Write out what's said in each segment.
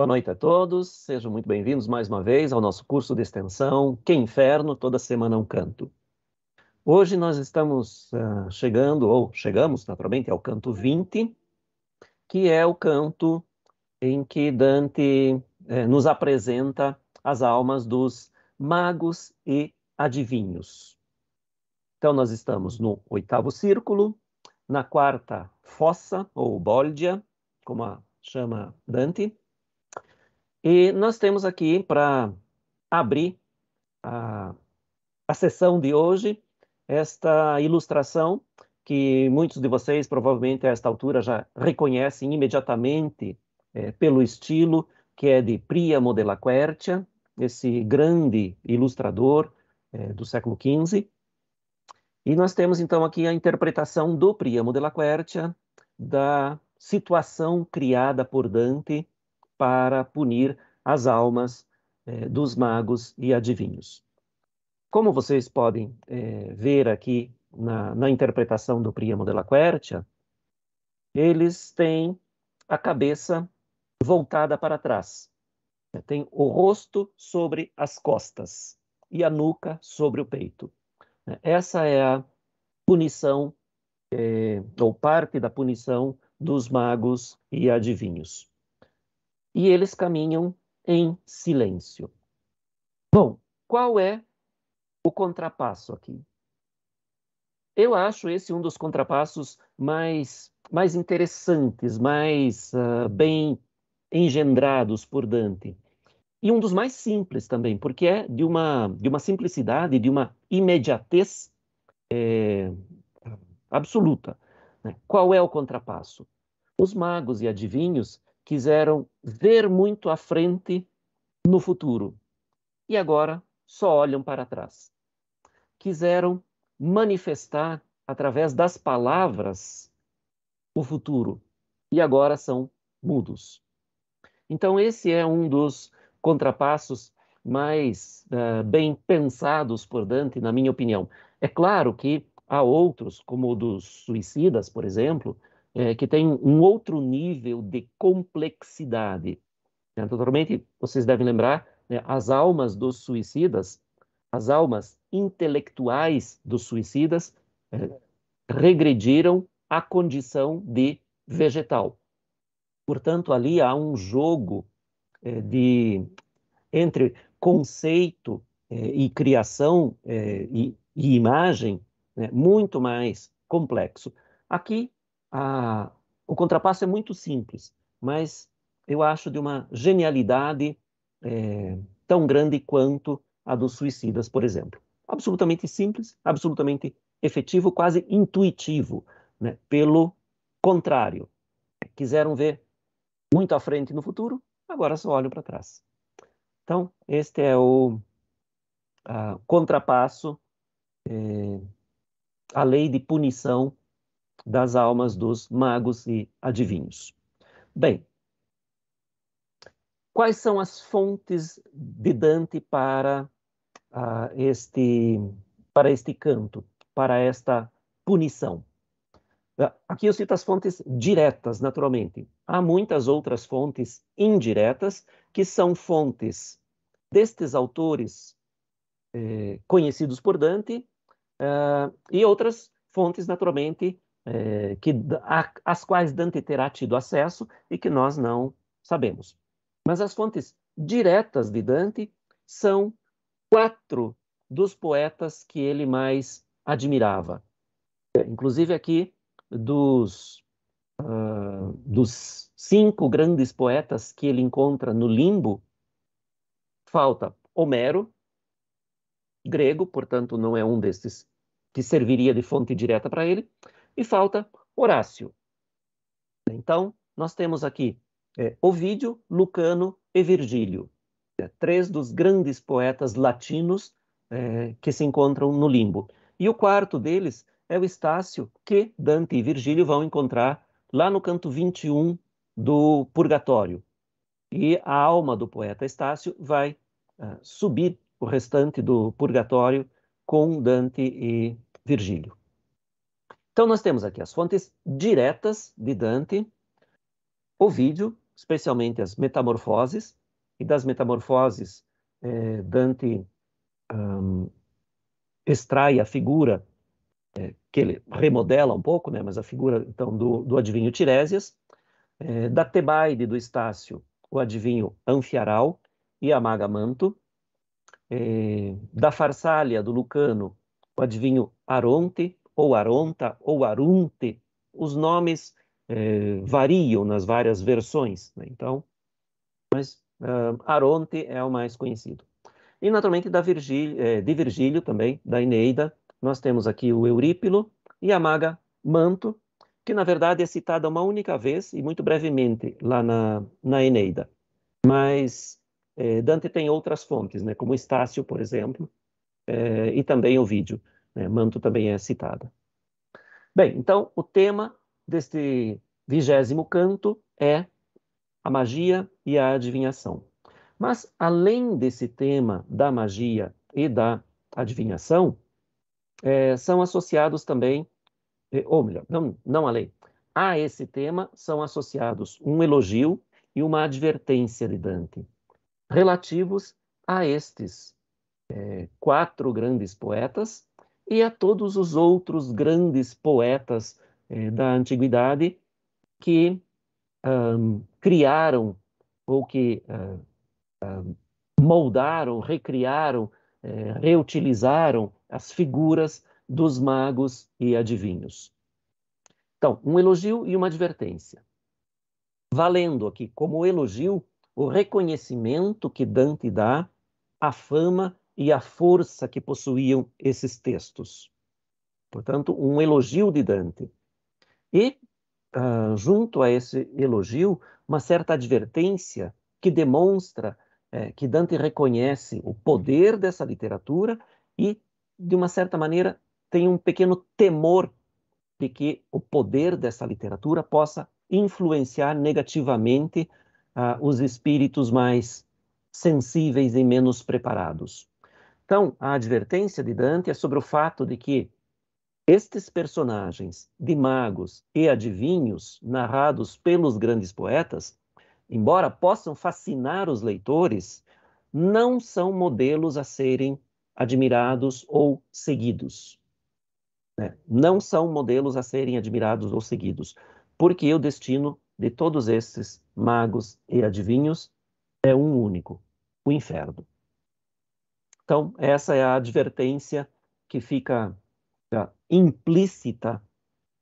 Boa noite a todos, sejam muito bem-vindos mais uma vez ao nosso curso de extensão Que Inferno, toda semana um canto. Hoje nós estamos uh, chegando, ou chegamos naturalmente, ao canto 20, que é o canto em que Dante eh, nos apresenta as almas dos magos e adivinhos. Então nós estamos no oitavo círculo, na quarta fossa, ou boldia, como a chama Dante, e nós temos aqui para abrir a, a sessão de hoje esta ilustração que muitos de vocês provavelmente a esta altura já reconhecem imediatamente é, pelo estilo que é de Priamo della Quercia, esse grande ilustrador é, do século XV. E nós temos então aqui a interpretação do Priamo della Quercia da situação criada por Dante para punir as almas eh, dos magos e adivinhos. Como vocês podem eh, ver aqui na, na, interpretação do Priamo La Quercia, eles têm a cabeça voltada para trás. Né? Tem o rosto sobre as costas e a nuca sobre o peito. Né? Essa é a punição, é, ou parte da punição dos magos e adivinhos e eles caminham em silêncio. Bom, qual é o contrapasso aqui? Eu acho esse um dos contrapassos mais, mais interessantes, mais uh, bem engendrados por Dante. E um dos mais simples também, porque é de uma, de uma simplicidade, de uma imediatez é, absoluta. Né? Qual é o contrapasso? Os magos e adivinhos quiseram ver muito à frente no futuro e agora só olham para trás. Quiseram manifestar através das palavras o futuro e agora são mudos. Então, esse é um dos contrapassos mais uh, bem pensados por Dante, na minha opinião. É claro que há outros, como o dos suicidas, por exemplo, é, que tem um outro nível de complexidade. Naturalmente, né, vocês devem lembrar, né, as almas dos suicidas, as almas intelectuais dos suicidas, é, regrediram à condição de vegetal. Portanto, ali há um jogo é, de entre conceito é, e criação é, e, e imagem né, muito mais complexo. Aqui a, ah, o contrapasso é muito simples, mas eu acho de uma genialidade é, tão grande quanto a dos suicidas, por exemplo. Absolutamente simples, absolutamente efetivo, quase intuitivo. Né? Pelo contrário, quiseram ver muito à frente no futuro, agora só olham para trás. Então, este é o ah, contrapasso, é, a lei de punição das almas dos magos e adivinhos. Bem, quais são as fontes de Dante para uh, este para este canto, para esta punição? Ah, aqui eu cito as fontes diretas, naturalmente. Há muitas outras fontes indiretas que são fontes destes autores eh, conhecidos por Dante eh, e outras fontes, naturalmente, é, que, a, quais Dante terá tido acesso e que nós não sabemos. Mas as fontes diretas de Dante são quatro dos poetas que ele mais admirava. Eh, inclusive aqui dos, uh, dos cinco grandes poetas que ele encontra no limbo, falta Homero, grego, portanto não é um desses que serviria de fonte direta para ele, e falta Horácio. Então, nós temos aqui é, Ovídio, Lucano e Virgílio, é, três dos grandes poetas latinos é, que se encontram no limbo. E o quarto deles é o Estácio, que Dante e Virgílio vão encontrar lá no canto 21 do Purgatório. E a alma do poeta Estácio vai uh, subir o restante do Purgatório com Dante e Virgílio. Então, nós temos aqui as fontes diretas de Dante, o vídeo, especialmente as metamorfoses, e das metamorfoses, eh, Dante um, extrai a figura eh, que ele remodela um pouco, né, mas a figura então do, do adivinho Tiresias, eh, da Tebaide do Estácio, o adivinho Anfiaral e Amagamanto, da Farsália do Lucano, o adivinho Aronte ou Aronta, ou Arunte, os nomes eh, variam nas várias versões, né? então, mas ah, Aronte é o mais conhecido. E, naturalmente, da Virgílio, eh, de Virgílio também, da Eneida, nós temos aqui o Eurípilo e a maga Manto, que, na verdade, é citada uma única vez e muito brevemente lá na, na Eneida. Mas eh, Dante tem outras fontes, né, como Estácio, por exemplo, eh, e também o vídeo. Né? Manto também é citada. Bem, então o tema deste vigésimo canto é a magia e a adivinhação. Mas além desse tema da magia e da adivinhação, é, são associados também, é, ou melhor, não, não além, a esse tema são associados um elogio e uma advertência de Dante, relativos a estes é, quatro grandes poetas e a todos os outros grandes poetas eh, da antiguidade que um, criaram ou que uh, uh, moldaram, recriaram, eh, reutilizaram as figuras dos magos e adivinhos. Então, um elogio e uma advertência. Valendo aqui como elogio o reconhecimento que Dante dá à fama e a força que possuíam esses textos. Portanto, um elogio de Dante. E, uh, junto a esse elogio, uma certa advertência que demonstra é, que Dante reconhece o poder dessa literatura e, de uma certa maneira, tem um pequeno temor de que o poder dessa literatura possa influenciar negativamente uh, os espíritos mais sensíveis e menos preparados. Então, a advertência de Dante é sobre o fato de que estes personagens de magos e adivinhos narrados pelos grandes poetas, embora possam fascinar os leitores, não são modelos a serem admirados ou seguidos. Né? Não são modelos a serem admirados ou seguidos, porque o destino de todos esses magos e adivinhos é um único: o inferno. Então, essa é a advertência que fica é, implícita,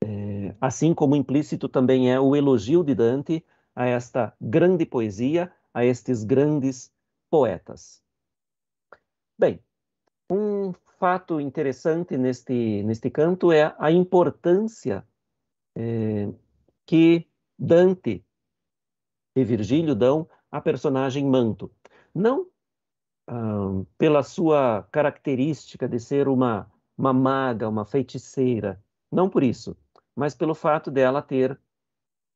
é, assim como implícito também é o elogio de Dante a esta grande poesia, a estes grandes poetas. Bem, um fato interessante neste, neste canto é a importância é, que Dante e Virgílio dão à personagem Manto. Não ah, pela sua característica de ser uma, uma maga, uma feiticeira. Não por isso, mas pelo fato dela ter,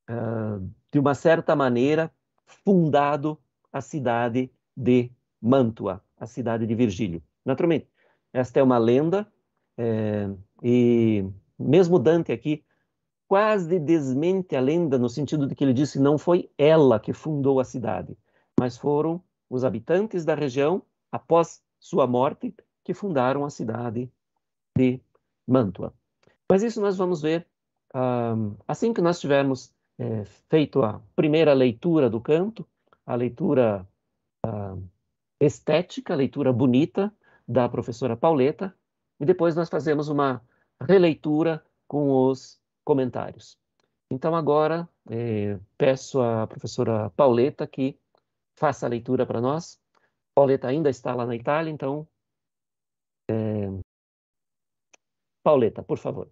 ah, de uma certa maneira, fundado a cidade de Mantua, a cidade de Virgílio. Naturalmente, esta é uma lenda é, e mesmo Dante aqui quase desmente a lenda no sentido de que ele disse não foi ela que fundou a cidade, mas foram os habitantes da região, após sua morte, que fundaram a cidade de Mantua. Mas isso nós vamos ver ah, assim que nós tivermos é, feito a primeira leitura do canto, a leitura ah, estética, a leitura bonita da professora Pauleta, e depois nós fazemos uma releitura com os comentários. Então, agora eh, peço à professora Pauleta que faça a leitura para nós. Pauleta ainda está lá na Itália, então. É... Pauleta, por favor.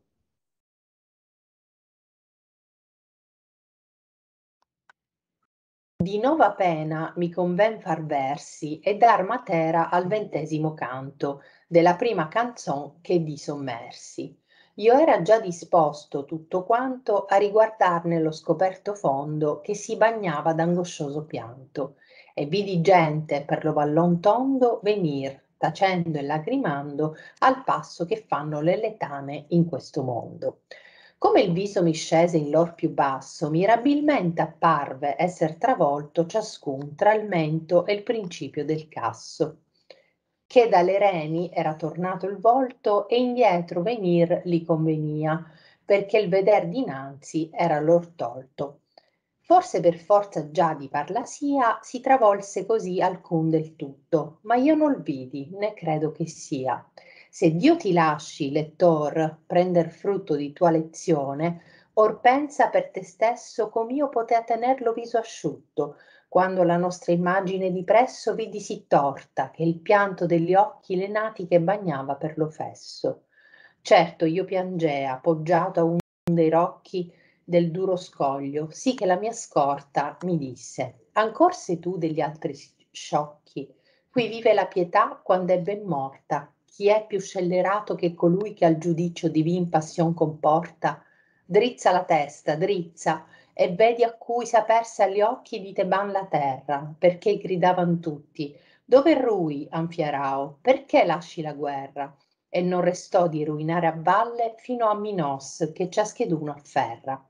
Di nova pena mi conven far versi e dar matera al ventesimo canto della prima canzon che di sommersi. Io era già disposto tutto quanto a riguardarne lo scoperto fondo che si bagnava d'angoscioso pianto e vidi gente per lo vallon tondo venir, tacendo e lagrimando, al passo che fanno le letane in questo mondo. Come il viso mi scese in l'or più basso, mirabilmente apparve esser travolto ciascun tra il mento e il principio del casso, che dalle reni era tornato il volto e indietro venir li convenia, perché il veder dinanzi era lor tolto. Forse per forza già di Parlasia si travolse così alcun del tutto, ma io non vidi, né credo che sia. Se Dio ti lasci, lettor, prender frutto di tua lezione, or pensa per te stesso com'io potea tenerlo viso asciutto, quando la nostra immagine di presso vidi sì torta che il pianto degli occhi le natiche bagnava per lo fesso. Certo io piangea, poggiato a un dei rocchi, del duro scoglio, sì che la mia scorta mi disse, ancor sei tu degli altri sciocchi, qui vive la pietà quando è ben morta, chi è più scellerato che colui che al giudicio divin passion comporta? Drizza la testa, drizza, e vedi a cui s'aperse agli occhi di Teban la terra, perché gridavan tutti, dove rui, Anfiarao, perché lasci la guerra? E non restò di ruinare a valle fino a Minos, che ciascheduno afferra.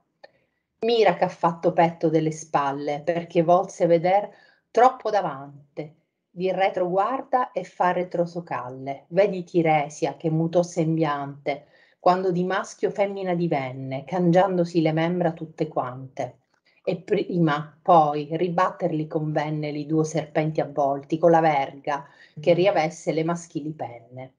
Mira che ha fatto petto delle spalle perché volse veder troppo davante Di retro guarda e fa retrosocalle. Vedi Tiresia che mutò sembiante quando di maschio femmina divenne, cangiandosi le membra tutte quante. E prima, poi, ribatterli convenne li due serpenti avvolti con la verga che riavesse le maschili penne.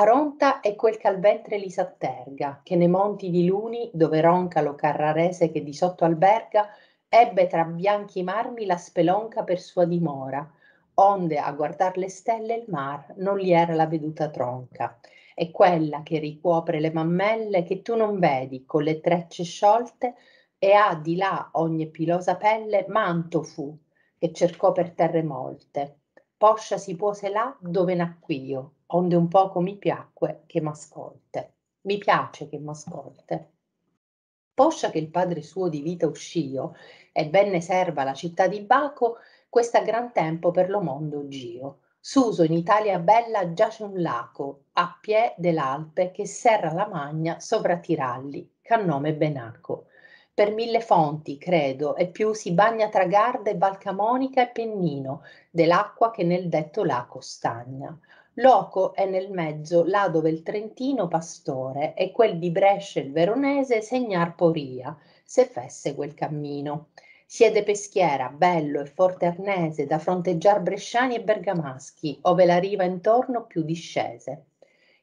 Aronta è quel che al ventre li s'atterga, che ne monti di luni, dove ronca lo carrarese che di sotto alberga, ebbe tra bianchi marmi la spelonca per sua dimora, onde a guardar le stelle il mar non gli era la veduta tronca. È quella che ricuopre le mammelle che tu non vedi con le trecce sciolte e ha di là ogni pilosa pelle manto fu che cercò per terre molte. Poscia si pose là dove nacquio, onde un poco mi piacque che m'ascolte, mi piace che m'ascolte. Poscia che il padre suo di vita uscio e venne serva la città di Baco, questa gran tempo per lo mondo gio. Suso in Italia bella giace un laco, a pie dell'Alpe, che serra la magna sovra Tiralli, c'ha nome Benaco. Per mille fonti, credo, e più si bagna tra Garda e Valcamonica e Pennino, dell'acqua che nel detto laco stagna Loco è nel mezzo, là dove il trentino pastore e quel di Brescia il veronese segnar poria, se fesse quel cammino. Siede peschiera, bello e forte arnese, da fronteggiar bresciani e bergamaschi, ove la riva intorno più discese.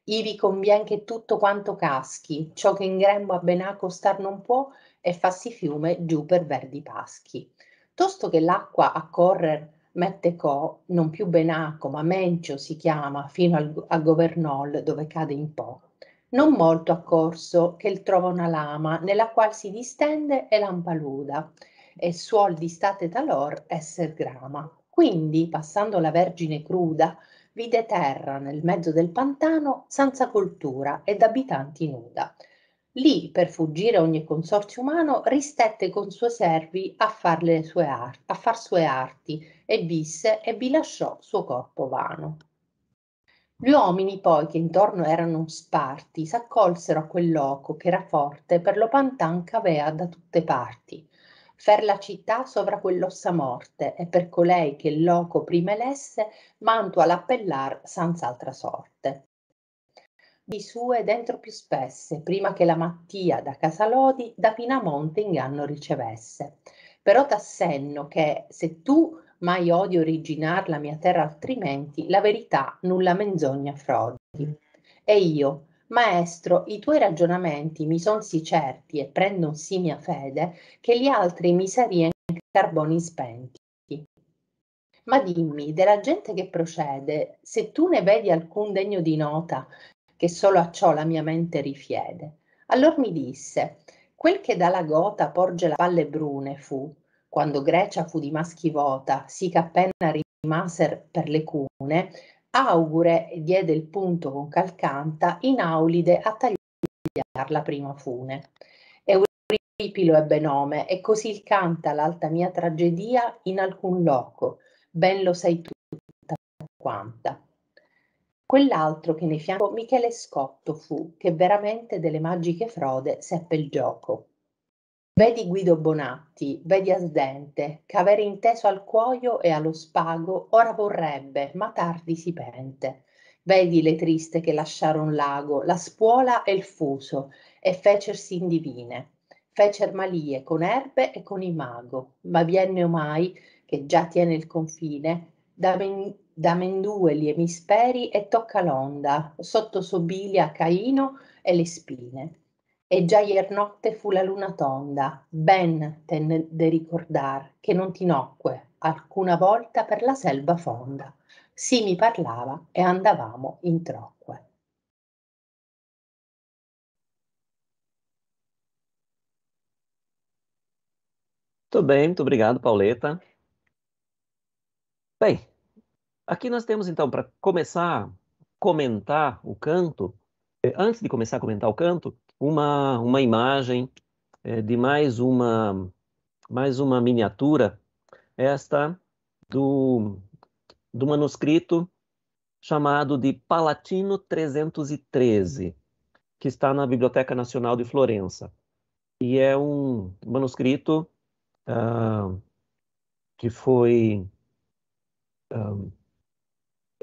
Ivi convien che tutto quanto caschi, ciò che in grembo a Benaco star non può, e fassi fiume giù per verdi paschi. Tosto che l'acqua a correr Mettecò, non più Benaco, ma Mencio si chiama, fino al, a Governol, dove cade in Po. Non molto accorso che il trova una lama, nella qual si distende e lampaluda, e suol di state talor esser grama. Quindi, passando la Vergine cruda, vide terra nel mezzo del pantano, senza coltura ed abitanti nuda Lì, per fuggire ogni consorzio umano, ristette con suoi servi a far, sue ar- a far sue arti e visse e vi lasciò suo corpo vano. Gli uomini poi che intorno erano sparti s'accolsero a quel loco che era forte per lo pantan ch'avea da tutte parti, fer la città sovra quell'ossa morte e per colei che il loco prima elesse mantua l'appellar altra sorte di sue dentro più spesse, prima che la Mattia da Casalodi da Pinamonte inganno ricevesse. Però t'assenno che, se tu mai odi originar la mia terra altrimenti, la verità nulla menzogna frodi. E io, Maestro, i tuoi ragionamenti mi son sì certi e prendon sì mia fede, che gli altri mi miserien carboni spenti. Ma dimmi, della gente che procede, se tu ne vedi alcun degno di nota, che solo a ciò la mia mente rifiede. Allor mi disse, quel che dalla gota porge la palle brune fu, quando Grecia fu di maschi vota, sì appena rimaser per le cune, augure diede il punto con calcanta, in aulide a tagliar la prima fune. Euripilo ebbe nome, e così il canta l'alta mia tragedia in alcun loco, ben lo sai tutta quanta. Quell'altro che ne fianco Michele Scotto fu, che veramente delle magiche frode seppe il gioco. Vedi Guido Bonatti, vedi Asdente, che avere inteso al cuoio e allo spago ora vorrebbe, ma tardi si pente. Vedi le triste che lasciaron l'ago, la spuola e il fuso, e fecersi indivine. Fecer malie con erbe e con imago, ma viene omai, che già tiene il confine, da, men- da mendue gli emisferi e tocca l'onda, sotto sobilia Caino e le spine. E già iernotte fu la luna tonda, ben ten de ricordar che non ti nocque alcuna volta per la selva fonda. Sì mi parlava e andavamo in trocque. Muito bene, muito obrigado, Pauleta. Bem, Aqui nós temos, então, para começar a comentar o canto, é, antes de começar a comentar o canto, uma, uma imagem é, de mais uma, mais uma miniatura, esta do, do manuscrito chamado de Palatino 313, que está na Biblioteca Nacional de Florença. E é um manuscrito uh, que foi. Uh,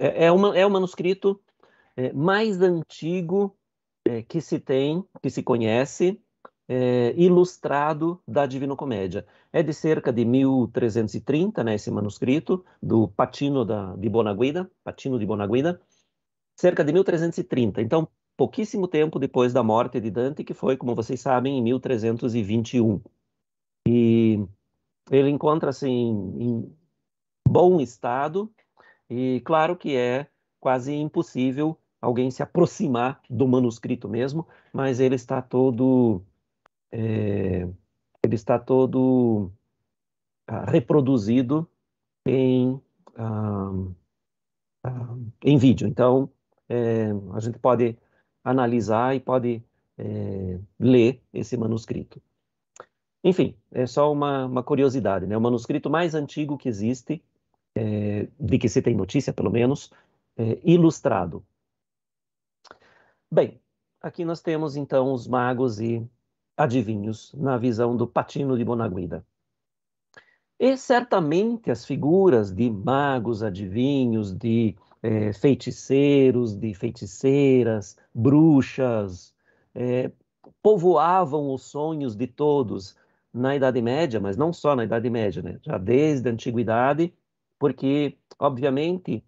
é, é, uma, é o manuscrito é, mais antigo é, que se tem, que se conhece, é, ilustrado da Divina Comédia. É de cerca de 1330, né, esse manuscrito, do Patino da, de Bonaguida, Patino de Bonaguida, cerca de 1330. Então, pouquíssimo tempo depois da morte de Dante, que foi, como vocês sabem, em 1321. E ele encontra-se em, em bom estado, e claro que é quase impossível alguém se aproximar do manuscrito mesmo, mas ele está todo é, ele está todo ah, reproduzido em ah, ah, em vídeo. Então é, a gente pode analisar e pode é, ler esse manuscrito. Enfim, é só uma, uma curiosidade, né? O manuscrito mais antigo que existe é, de que se tem notícia, pelo menos, é, ilustrado. Bem, aqui nós temos então os magos e adivinhos na visão do Patino de Bonaguida. E certamente as figuras de magos, adivinhos, de é, feiticeiros, de feiticeiras, bruxas, é, povoavam os sonhos de todos na Idade Média, mas não só na Idade Média, né? já desde a Antiguidade porque, obviamente,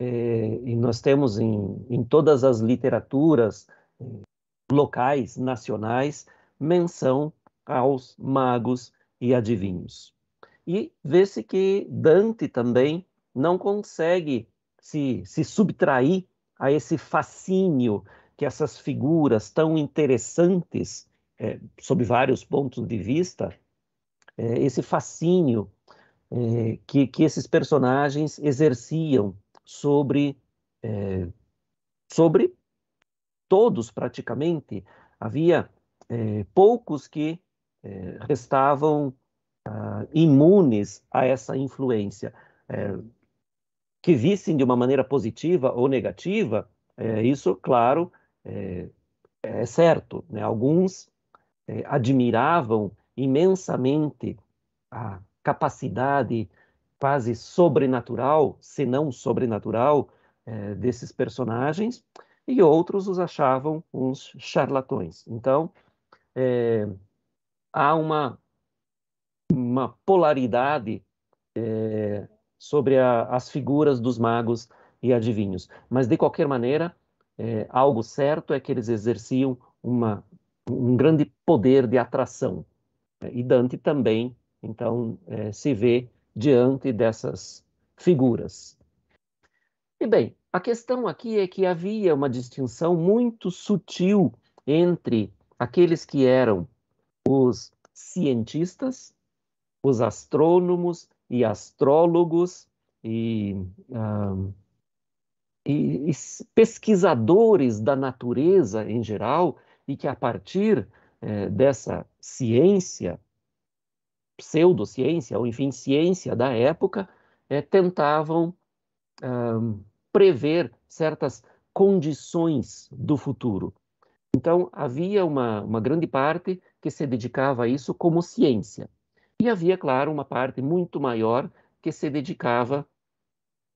é, e nós temos em, em todas as literaturas é, locais, nacionais, menção aos magos e adivinhos. E vê-se que Dante também não consegue se, se subtrair a esse fascínio que essas figuras tão interessantes, é, sob vários pontos de vista, é, esse fascínio é, que, que esses personagens exerciam sobre, é, sobre todos praticamente. Havia é, poucos que restavam ah, imunes a essa influência. que vissem de uma maneira positiva ou negativa, isso, claro, é certo. Né? Alguns admiravam imensamente a capacidade quase sobrenatural, se não sobrenatural, é, desses personagens, e outros os achavam uns charlatões. Então, é, há uma, uma polaridade é, sobre a, as figuras dos magos e adivinhos. Mas, de qualquer maneira, algo certo é que eles exerciam uma, um grande poder de atração. E Dante também então é, se vê diante dessas figuras. E bem, a questão aqui é que havia uma distinção muito sutil entre aqueles que eram os cientistas, os astrônomos e astrólogos e, e, e pesquisadores da natureza em geral, e que a partir eh, dessa ciência pseudociência, ou enfim, ciência da época, é, tentavam um, prever certas condições do futuro. Então, havia uma, uma grande parte que se dedicava a isso como ciência. E havia, claro, uma parte muito maior que se dedicava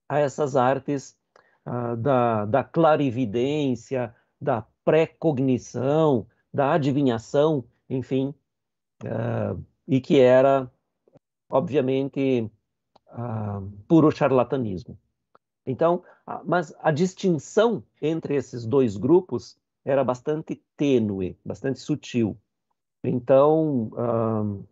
a essas artes uh, da, da clarividência, da precognição, da adivinhação, enfim, uh, e que era, obviamente, uh, puro charlatanismo. Então, mas a distinção entre esses dois grupos era bastante tênue, bastante sutil. Então, uh,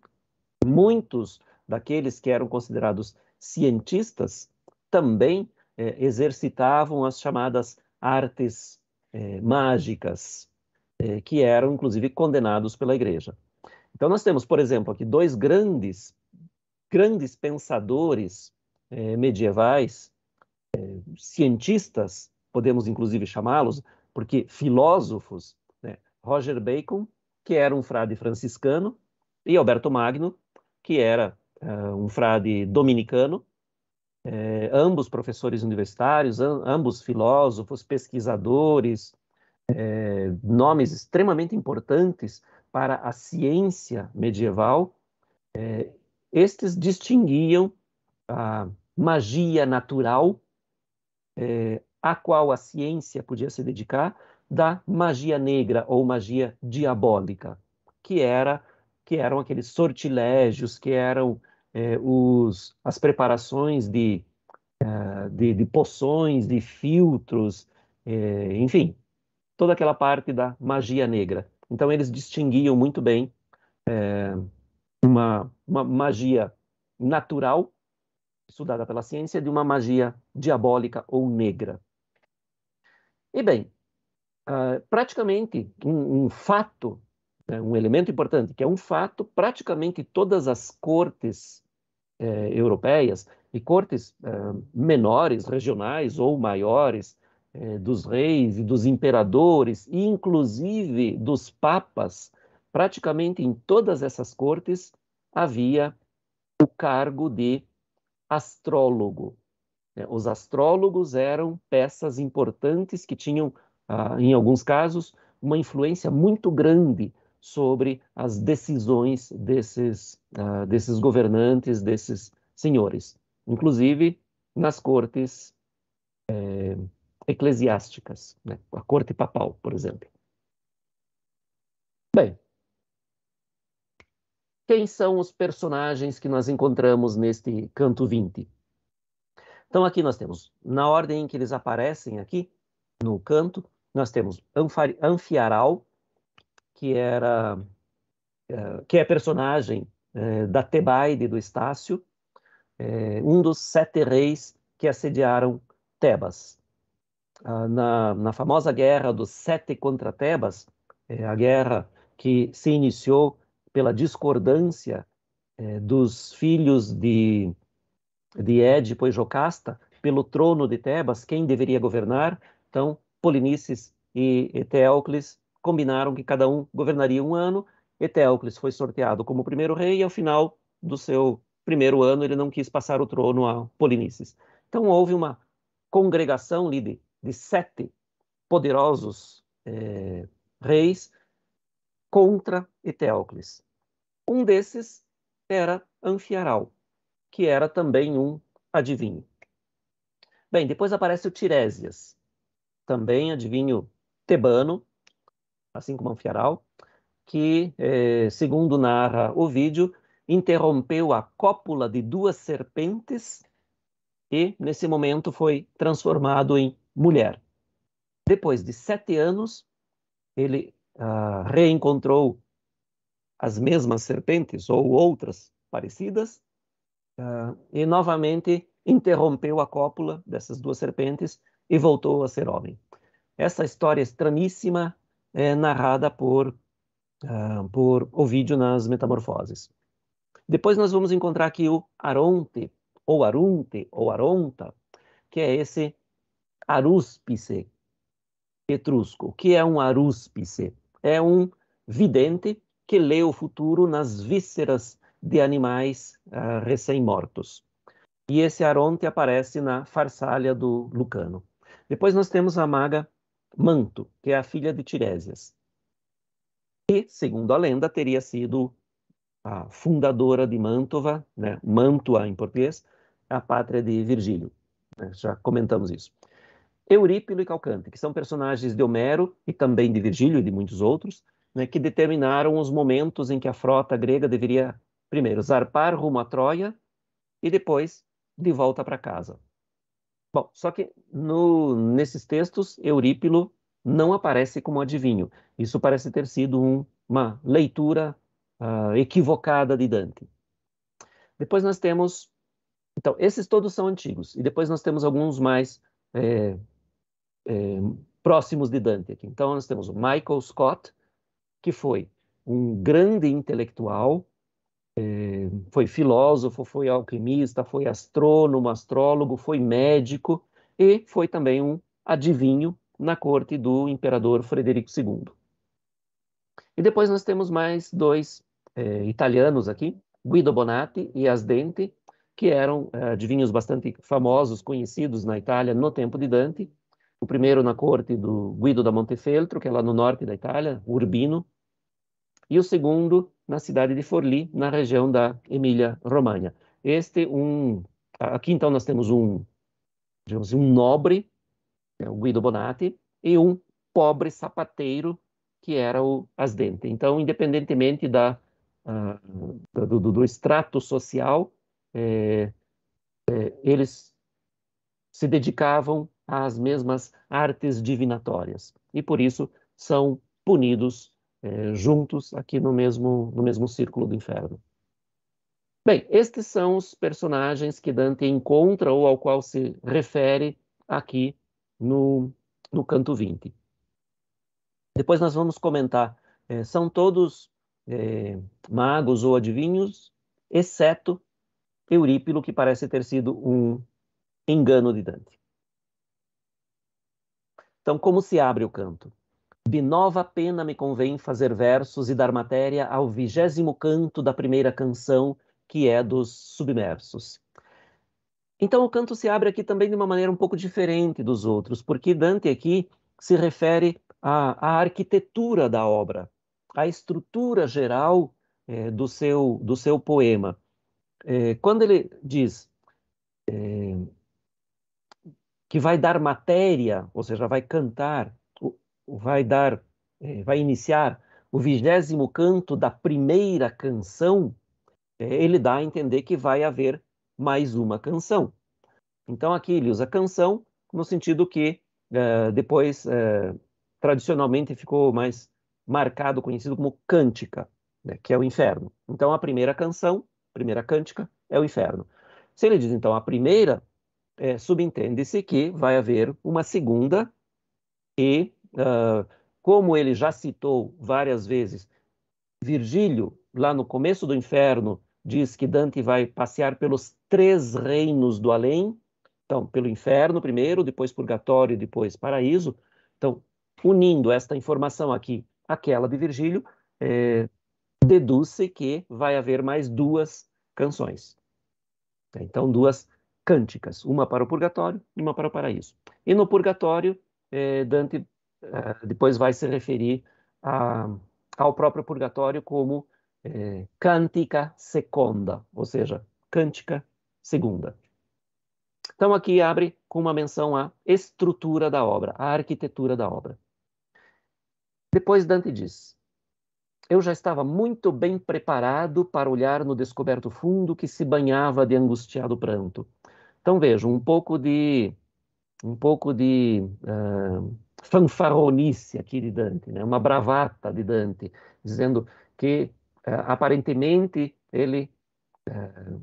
muitos daqueles que eram considerados cientistas também eh, exercitavam as chamadas artes eh, mágicas, eh, que eram inclusive condenados pela igreja. Então nós temos, por exemplo, aqui dois grandes, grandes pensadores eh, medievais, eh, cientistas, podemos inclusive chamá-los, porque filósofos, né? Roger Bacon, que era um frade franciscano, e Alberto Magno, que era uh, um frade dominicano, ambos professores universitários, ambos filósofos, pesquisadores, nomes extremamente importantes para a ciência medieval, é, estes distinguiam a magia natural, é, a qual a ciência podia se dedicar, da magia negra ou magia diabólica, que era que eram aqueles sortilégios, que eram é, os, as preparações de, é, de, de poções, de filtros, é, enfim, toda aquela parte da magia negra. Então eles distinguiam muito bem é, uma, uma magia natural estudada pela ciência de uma magia diabólica ou negra. E bem, uh, praticamente um, um fato, né, um elemento importante, que é um fato, praticamente todas as cortes eh, europeias e cortes eh, menores, regionais ou maiores, é, dos reis e dos imperadores, e inclusive dos papas, praticamente em todas essas cortes havia o cargo de astrólogo. É, os astrólogos eram peças importantes que tinham, ah, em alguns casos, uma influência muito grande sobre as decisões desses, ah, desses governantes, desses senhores, inclusive nas cortes eh, eclesiásticas, né? a corte papal, por exemplo. Bem, quem são os personagens que nós encontramos neste canto 20? Então aqui nós temos, na ordem em que eles aparecem aqui, no canto, nós temos Anfiaral, que era eh, que é personagem eh, da Tebaide do Estácio, eh, um dos sete reis que assediaram Tebas. Ah, na, na famosa guerra dos Sete contra Tebas, é, a guerra que se iniciou pela discordância é, dos filhos de, de Ed, pois Jocasta, pelo trono de Tebas, quem deveria governar. Então, Polinices e Etéocles combinaram que cada um governaria um ano. Etéocles foi sorteado como primeiro rei e, ao final do seu primeiro ano, ele não quis passar o trono a Polinices. Então, houve uma congregação ali de de sete poderosos é, reis contra Eteocles. Um desses era Anfiaral, que era também um adivinho. Bem, depois aparece o Tiresias, também adivinho tebano, assim como Anfiaral, que, é, segundo narra o vídeo, interrompeu a cópula de duas serpentes e, nesse momento, foi transformado em mulher. Depois de sete anos, ele uh, reencontrou as mesmas serpentes ou outras parecidas uh, e novamente interrompeu a cópula dessas duas serpentes e voltou a ser homem. Essa história estranhíssima é narrada por, uh, por Ovídio nas Metamorfoses. Depois nós vamos encontrar aqui o Aronte, ou Arunte, ou Aronta, que é esse arúspice etrusco. O que é um arúspice? É um vidente que lê o futuro nas vísceras de animais uh, recém-mortos. E esse Aronte aparece na Farsália do Lucano. Depois nós temos a maga Manto, que é a filha de Tiresias, e, segundo a lenda, teria sido a fundadora de Mantova, né? Mantua em português, a pátria de Virgílio. Né? Já comentamos isso. Eurípilo e Calcante, que são personagens de Homero e também de Virgílio e de muitos outros, né, que determinaram os momentos em que a frota grega deveria, primeiro, zarpar rumo à Troia e depois de volta para casa. Bom, só que no, nesses textos, Eurípilo não aparece como adivinho. Isso parece ter sido um, uma leitura uh, equivocada de Dante. Depois nós temos. Então, esses todos são antigos, e depois nós temos alguns mais é, eh, próximos de Dante aqui. Então, nós temos o Michael Scott, que foi um grande intelectual, eh, foi filósofo, foi alquimista, foi astrônomo, astrólogo, foi médico e foi também um adivinho na corte do imperador Frederico II. E depois nós temos mais dois eh, italianos aqui, Guido Bonatti e Asdente, que eram adivinhos bastante famosos, conhecidos na Itália no tempo de Dante, o primeiro na corte do Guido da Montefeltro, que é lá no norte da Itália, Urbino, e o segundo na cidade de Forlì, na região da emília romagna Este um, aqui então nós temos um, digamos um nobre, é o Guido Bonatti, e um pobre sapateiro que era o Asdente. Então, independentemente da, uh, do, do, do, extrato social, é, é, eles se dedicavam as mesmas artes divinatórias. E por isso são punidos é, juntos aqui no mesmo, no mesmo círculo do inferno. Bem, estes são os personagens que Dante encontra ou ao qual se refere aqui no, no canto 20. Depois nós vamos comentar. É, são todos é, magos ou adivinhos, exceto Eurípilo, que parece ter sido um engano de Dante. Então, como se abre o canto? De nova pena me convém fazer versos e dar matéria ao vigésimo canto da primeira canção, que é dos submersos. Então, o canto se abre aqui também de uma maneira um pouco diferente dos outros, porque Dante aqui se refere à, à arquitetura da obra, à estrutura geral é, do, seu, do seu poema. É, quando ele diz. É, que vai dar matéria, ou seja, vai cantar, vai dar, é, vai iniciar o vigésimo canto da primeira canção, é, ele dá a entender que vai haver mais uma canção. Então aqui ele usa canção no sentido que é, depois tradicionalmente ficou mais marcado, conhecido como cântica, né, que é o inferno. Então a primeira canção, primeira cântica, é o inferno. Se ele diz então a primeira, é, subentende-se que vai haver uma segunda, e, uh, como ele já citou várias vezes, Virgílio, lá no começo do Inferno, diz que Dante vai passear pelos três reinos do além então, pelo inferno primeiro, depois purgatório, depois paraíso. Então, unindo esta informação aqui àquela de Virgílio, é, deduz-se que vai haver mais duas canções. Então, duas cânticas, uma para o purgatório e uma para o paraíso. E no purgatório, eh, Dante eh, depois vai se referir a, ao próprio purgatório como eh, Cântica cantica seconda, ou seja, cântica segunda. Então aqui abre com uma menção à estrutura da obra, à arquitetura da obra. Depois Dante diz: eu já estava muito bem preparado para olhar no descoberto fundo que se banhava de angustiado pranto. Então vejo um pouco de um pouco de uh, fanfarronice aqui de Dante, né? uma bravata de Dante, dizendo que uh, aparentemente ele uh,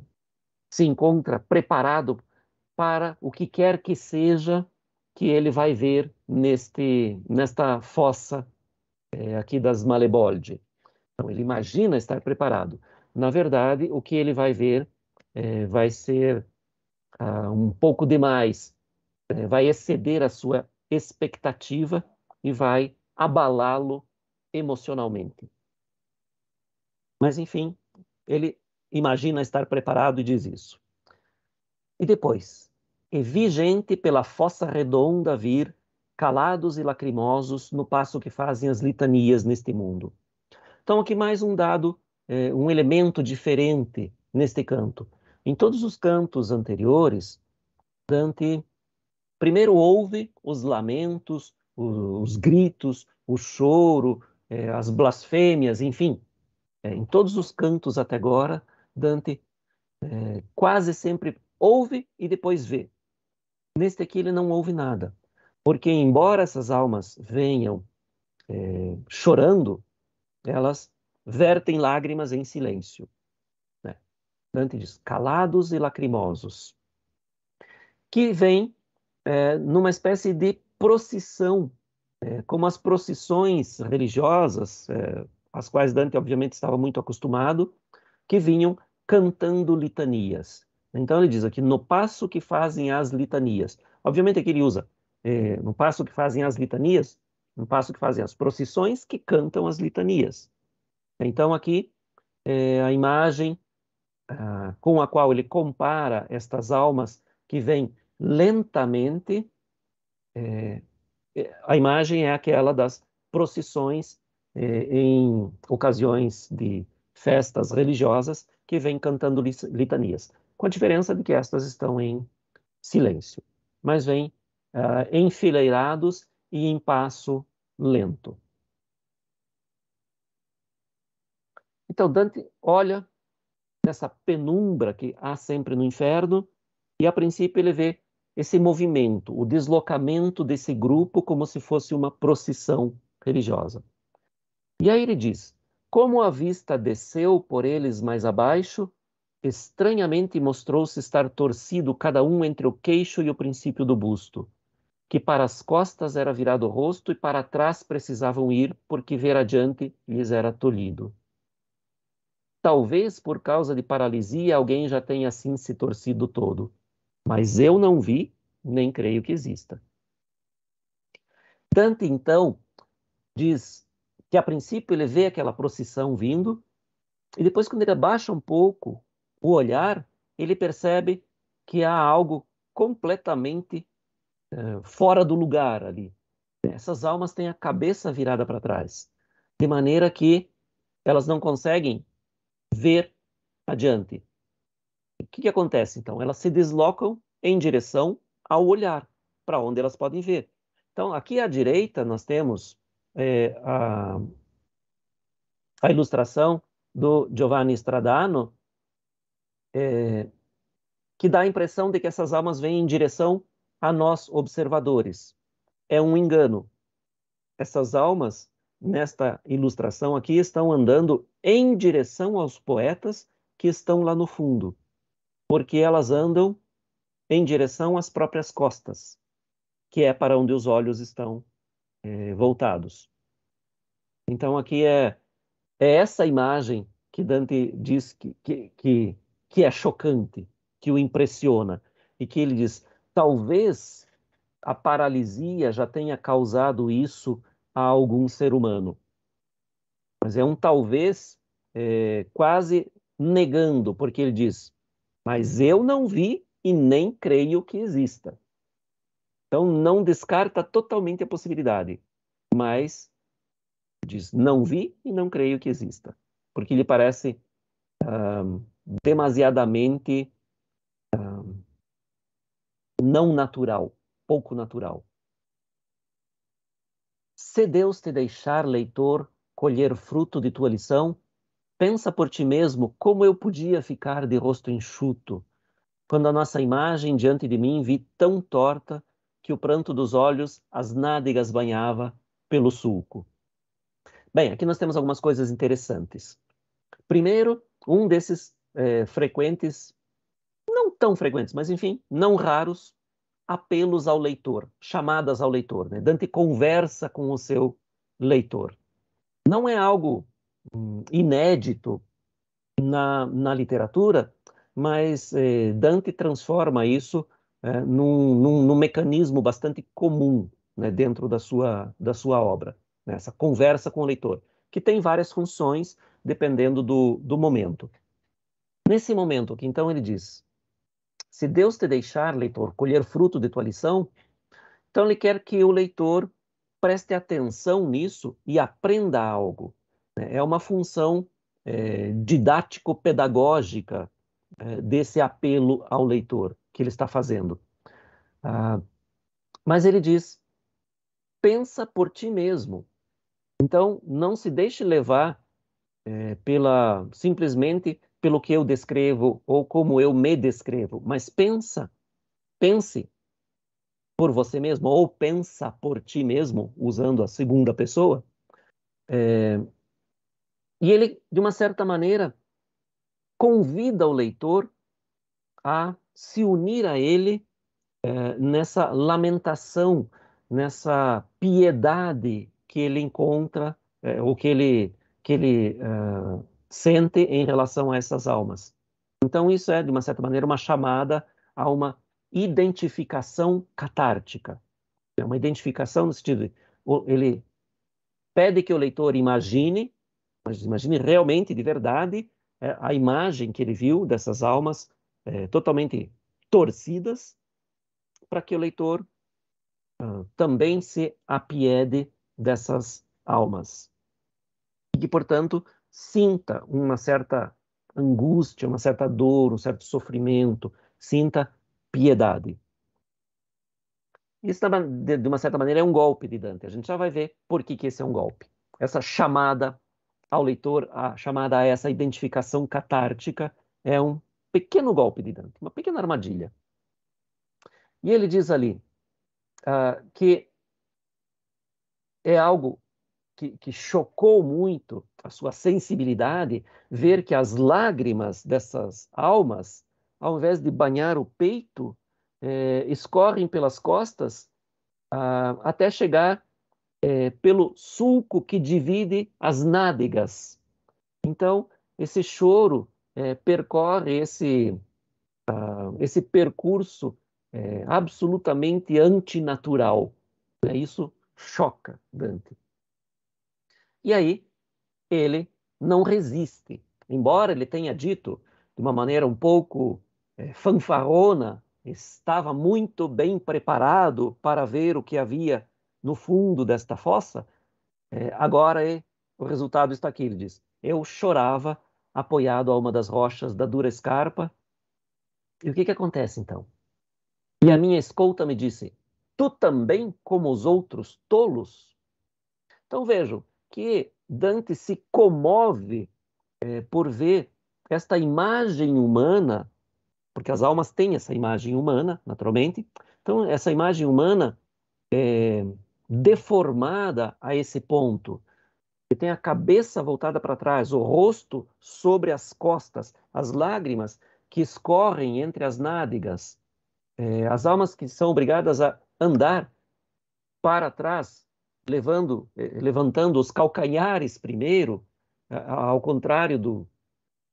se encontra preparado para o que quer que seja que ele vai ver neste nesta fossa é, aqui das Malebolge. Então, ele imagina estar preparado. Na verdade, o que ele vai ver é, vai ser ah, um pouco demais, é, vai exceder a sua expectativa e vai abalá-lo emocionalmente. Mas, enfim, ele imagina estar preparado e diz isso. E depois, e vi gente pela fossa redonda vir, calados e lacrimosos, no passo que fazem as litanias neste mundo. Então, aqui mais um dado, é, um elemento diferente neste canto. Em todos os cantos anteriores, Dante primeiro ouve os lamentos, os, os gritos, o choro, é, as blasfêmias, enfim. É, em todos os cantos até agora, Dante quase sempre ouve e depois vê. Neste aqui, ele não ouve nada, porque, embora essas almas venham chorando, elas vertem lágrimas em silêncio. Né? Dante diz, calados e lacrimosos, que vem é, numa espécie de procissão, é, como as procissões religiosas, é, às quais Dante obviamente estava muito acostumado, que vinham cantando litanias. Então ele diz aqui, no passo que fazem as litanias. Obviamente que ele usa, é, no passo que fazem as litanias, um passo que fazem as procissões que cantam as litanias. Então, aqui é a imagem ah, com a qual ele compara estas almas que vêm lentamente. É, é a imagem é aquela das procissões é, em ocasiões de festas religiosas que vêm cantando litanias, com a diferença de que estas estão em silêncio, mas vêm ah, enfileirados e em passo lento. Então Dante olha nessa penumbra que há sempre no inferno e a princípio ele vê esse movimento, o deslocamento desse grupo como se fosse uma procissão religiosa. E aí ele diz: Como a vista desceu por eles mais abaixo, estranhamente mostrou-se estar torcido cada um entre o queixo e o princípio do busto que para as costas era virado o rosto e para trás precisavam ir, porque ver adiante lhes era tolhido. Talvez por causa de paralisia alguém já tenha assim se torcido todo, mas eu não vi, nem creio que exista. Dante, então, diz que a princípio ele vê aquela procissão vindo, e depois, quando ele abaixa um pouco o olhar, ele percebe que há algo completamente eh, fora do lugar ali. Né? Essas almas têm a cabeça virada para trás, de maneira que elas não conseguem ver adiante. O que, que acontece então? Elas se deslocam em direção ao olhar, para onde elas podem ver. Então, aqui à direita, nós temos é, a, a, ilustração do Giovanni Stradano, é, que dá a impressão de que essas almas vêm em direção a nós observadores. É um engano. Essas almas, nesta ilustração aqui, estão andando em direção aos poetas que estão lá no fundo, porque elas andam em direção às próprias costas, que é para onde os olhos estão é, voltados. Então, aqui é, é essa imagem que Dante diz que, que, que, que é chocante, que o impressiona, e que ele diz: Talvez a paralisia já tenha causado isso a algum ser humano. Mas é um talvez é, quase negando, porque ele diz: Mas eu não vi e nem creio que exista. Então não descarta totalmente a possibilidade, mas diz: Não vi e não creio que exista, porque lhe parece ah, demasiadamente não natural, pouco natural. Se Deus te deixar, leitor, colher fruto de tua lição, pensa por ti mesmo como eu podia ficar de rosto enxuto, quando a nossa imagem diante de mim vi tão torta que o pranto dos olhos as nádegas banhava pelo sulco. Bem, aqui nós temos algumas coisas interessantes. Primeiro, um desses é, frequentes, não tão frequentes, mas enfim, não raros, apelos ao leitor, chamadas ao leitor. Né? Dante conversa com o seu leitor. Não é algo hum, inédito na, na literatura, mas eh, Dante transforma isso eh, num, num, num, mecanismo bastante comum né, dentro da sua, da sua obra, né? essa conversa com o leitor, que tem várias funções dependendo do, do momento. Nesse momento que então ele diz, se Deus te deixar, leitor, colher fruto de tua lição, então ele quer que o leitor preste atenção nisso e aprenda algo. Né? É uma função é, didático-pedagógica é, desse apelo ao leitor que ele está fazendo. Ah, mas ele diz: pensa por ti mesmo. Então, não se deixe levar é, pela simplesmente pelo que eu descrevo ou como eu me descrevo, mas pensa, pense por você mesmo ou pensa por ti mesmo, usando a segunda pessoa. É... E ele, de uma certa maneira, convida o leitor a se unir a ele é, nessa lamentação, nessa piedade que ele encontra, é, ou que ele, que ele ah, sente em relação a essas almas. Então, isso é, de uma certa maneira, uma chamada a uma identificação catártica. É uma identificação no sentido de ele pede que o leitor imagine, mas imagine realmente, de verdade, é, a imagem que ele viu dessas almas é, totalmente torcidas, para que o leitor uh, também se apiede dessas almas. E que, portanto, sinta uma certa angústia, uma certa dor, um certo sofrimento, sinta piedade. Isso, de uma certa maneira, é um golpe de Dante. A gente já vai ver por que, que esse é um golpe. Essa chamada ao leitor, a chamada a essa identificação catártica, é um pequeno golpe de Dante, uma pequena armadilha. E ele diz ali uh, que é algo que, que, chocou muito a sua sensibilidade ver que as lágrimas dessas almas, ao invés de banhar o peito, eh, escorrem pelas costas ah, até chegar eh, pelo sulco que divide as nádegas. Então, esse choro eh, percorre esse, ah, esse percurso absolutamente antinatural. É isso choca Dante. E aí ele não resiste. Embora ele tenha dito de uma maneira um pouco é, fanfarrona, estava muito bem preparado para ver o que havia no fundo desta fossa, é, agora é, o resultado está aqui, ele diz. Eu chorava apoiado a uma das rochas da dura escarpa. E o que, que acontece então? E a minha escolta me disse: Tu também, como os outros tolos? Então vejam, que Dante se comove é, por ver esta imagem humana, porque as almas têm essa imagem humana, naturalmente, então essa imagem humana é, deformada a esse ponto. Ele tem a cabeça voltada para trás, o rosto sobre as costas, as lágrimas que escorrem entre as nádegas, é, as almas que são obrigadas a andar para trás levando, eh, levantando os calcanhares primeiro, ao contrário do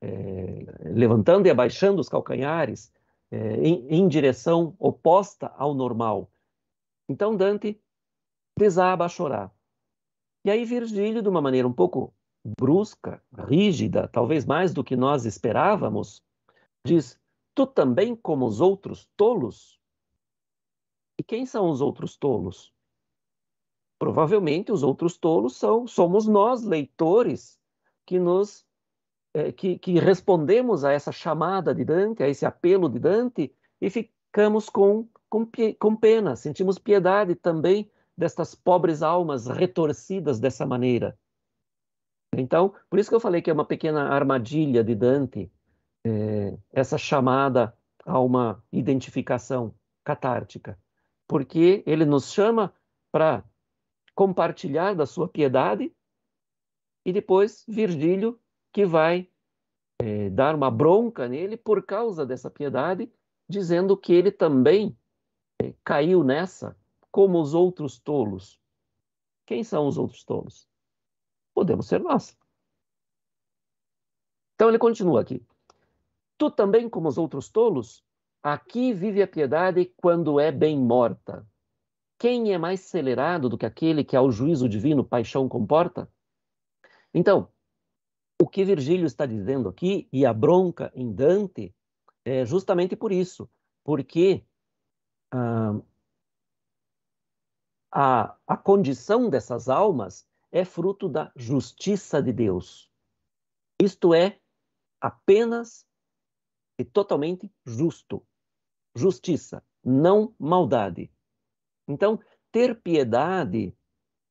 é, levantando e abaixando os calcanhares é, em, em direção oposta ao normal. Então Dante desaba a chorar. E aí Virgílio, de uma maneira um pouco brusca, rígida, talvez mais do que nós esperávamos, diz: Tu também como os outros tolos? E quem são os outros tolos? Provavelmente os outros tolos são, somos nós, leitores, que nos é, que, que respondemos a essa chamada de Dante, a esse apelo de Dante, e ficamos com, com, com pena, sentimos piedade também destas pobres almas retorcidas dessa maneira. Então, por isso que eu falei que é uma pequena armadilha de Dante, é, essa chamada a uma identificação catártica, porque ele nos chama para compartilhar da sua piedade, e depois Virgílio, que vai é, dar uma bronca nele por causa dessa piedade, dizendo que ele também é, caiu nessa, como os outros tolos. Quem são os outros tolos? Podemos ser nós. Então ele continua aqui. Tu também, como os outros tolos, aqui vive a piedade quando é bem morta. Quem é mais acelerado do que aquele que ao juízo divino paixão comporta? Então, o que Virgílio está dizendo aqui e a bronca em Dante é justamente por isso, porque ah, a, a condição dessas almas é fruto da justiça de Deus. Isto é apenas e totalmente justo. Justiça, não maldade. Então, ter piedade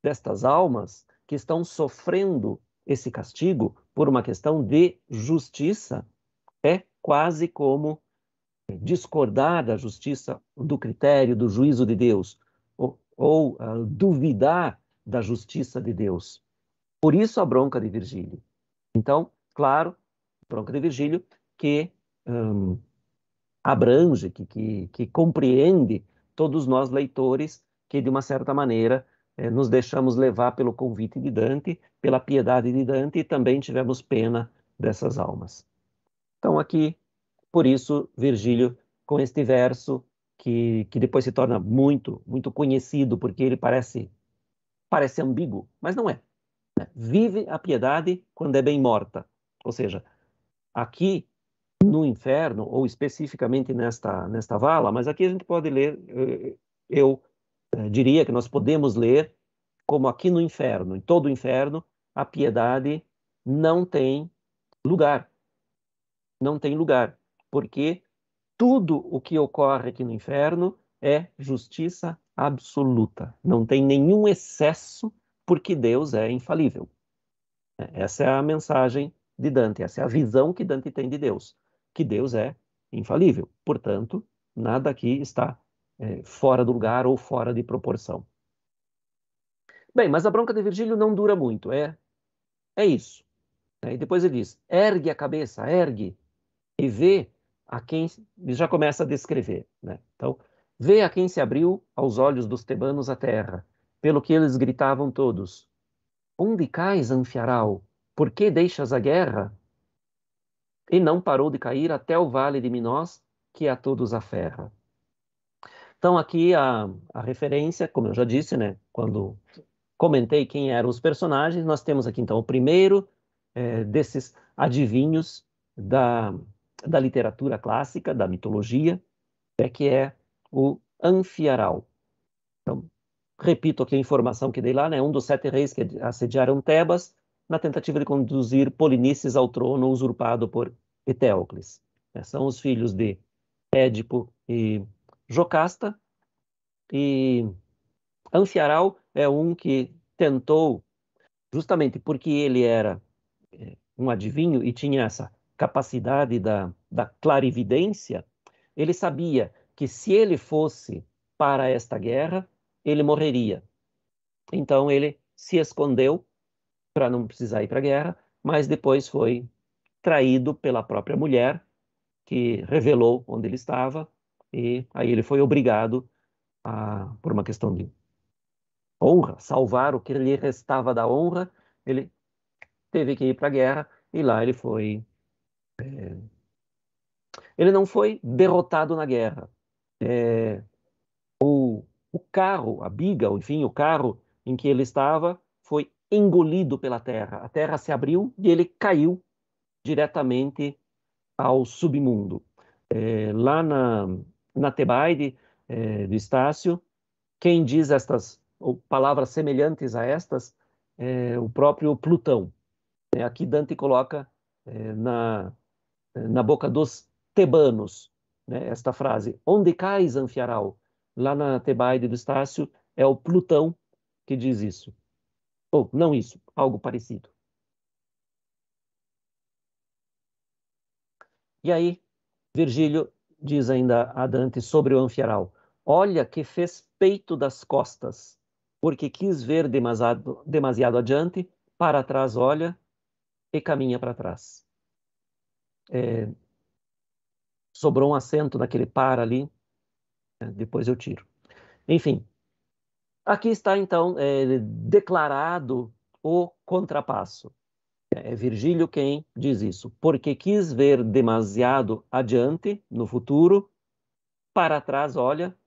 destas almas que estão sofrendo esse castigo por uma questão de justiça é quase como discordar da justiça, do critério, do juízo de Deus, ou, ou uh, duvidar da justiça de Deus. Por isso a bronca de Virgílio. Então, claro, bronca de Virgílio que um, abrange, que, que, que compreende todos nós leitores que, de uma certa maneira, eh, nos deixamos levar pelo convite de Dante, pela piedade de Dante e também tivemos pena dessas almas. Então, aqui, por isso, Virgílio, com este verso, que, que depois se torna muito, muito conhecido, porque ele parece, parece ambíguo, mas não é. Né? Vive a piedade quando é bem morta. Ou seja, aqui no inferno, ou especificamente nesta, nesta vala, mas aqui a gente pode ler, eh, eu eh, diria que nós podemos ler como aqui no inferno, em todo o inferno, a piedade não tem lugar. Não tem lugar, porque tudo o que ocorre aqui no inferno é justiça absoluta. Não tem nenhum excesso, porque Deus é infalível. Essa é a mensagem de Dante, essa é a visão que Dante tem de Deus que Deus é infalível. Portanto, nada aqui está é, fora do lugar ou fora de proporção. Bem, mas a bronca de Virgílio não dura muito, é, é isso. Né? E depois ele diz: ergue a cabeça, ergue e vê a quem. Ele já começa a descrever. Né? Então, vê a quem se abriu aos olhos dos tebanos a terra, pelo que eles gritavam todos: Onde cais, Anfiarau? Por que deixas a guerra? e não parou de cair até o vale de Minós, que a todos aferra. Então, aqui a, a referência, como eu já disse, né, quando comentei quem eram os personagens, nós temos aqui, então, o primeiro é, desses adivinhos da, da literatura clássica, da mitologia, é que é o Anfiarau. Então, repito aqui a informação que dei lá, né? Um dos sete reis que assediaram Tebas na tentativa de conduzir Polinices ao trono usurpado por Eteocles. É, são os filhos de Édipo e Jocasta. E Anfiarau é um que tentou, justamente porque ele era é, um adivinho e tinha essa capacidade da, da clarividência, ele sabia que se ele fosse para esta guerra, ele morreria. Então ele se escondeu para não precisar ir para a guerra, mas depois foi traído pela própria mulher, que revelou onde ele estava, e aí ele foi obrigado, a, por uma questão de honra, salvar o que lhe restava da honra, ele teve que ir para a guerra, e lá ele foi. É... Ele não foi derrotado na guerra. É... O, o carro, a biga, enfim, o carro em que ele estava foi engolido pela terra. A terra se abriu e ele caiu diretamente ao submundo. É, lá na, na Tebaide, é, do Estácio, quem diz estas palavras semelhantes a estas é o próprio Plutão. É, aqui Dante coloca é, na, é, na boca dos tebanos né, esta frase: Onde cais, Anfiarau? Lá na Tebaide do Estácio, é o Plutão que diz isso. Ou, não isso, algo parecido. E aí, Virgílio diz ainda a Dante sobre o Anfiaral: Olha que fez peito das costas, porque quis ver demasiado, demasiado adiante, para trás olha e caminha para trás. É, sobrou um acento naquele para ali, né? depois eu tiro. Enfim, Aqui está, então, é, declarado o contrapasso. É Virgílio quem diz isso. Porque quis ver demasiado adiante, no futuro, para trás olha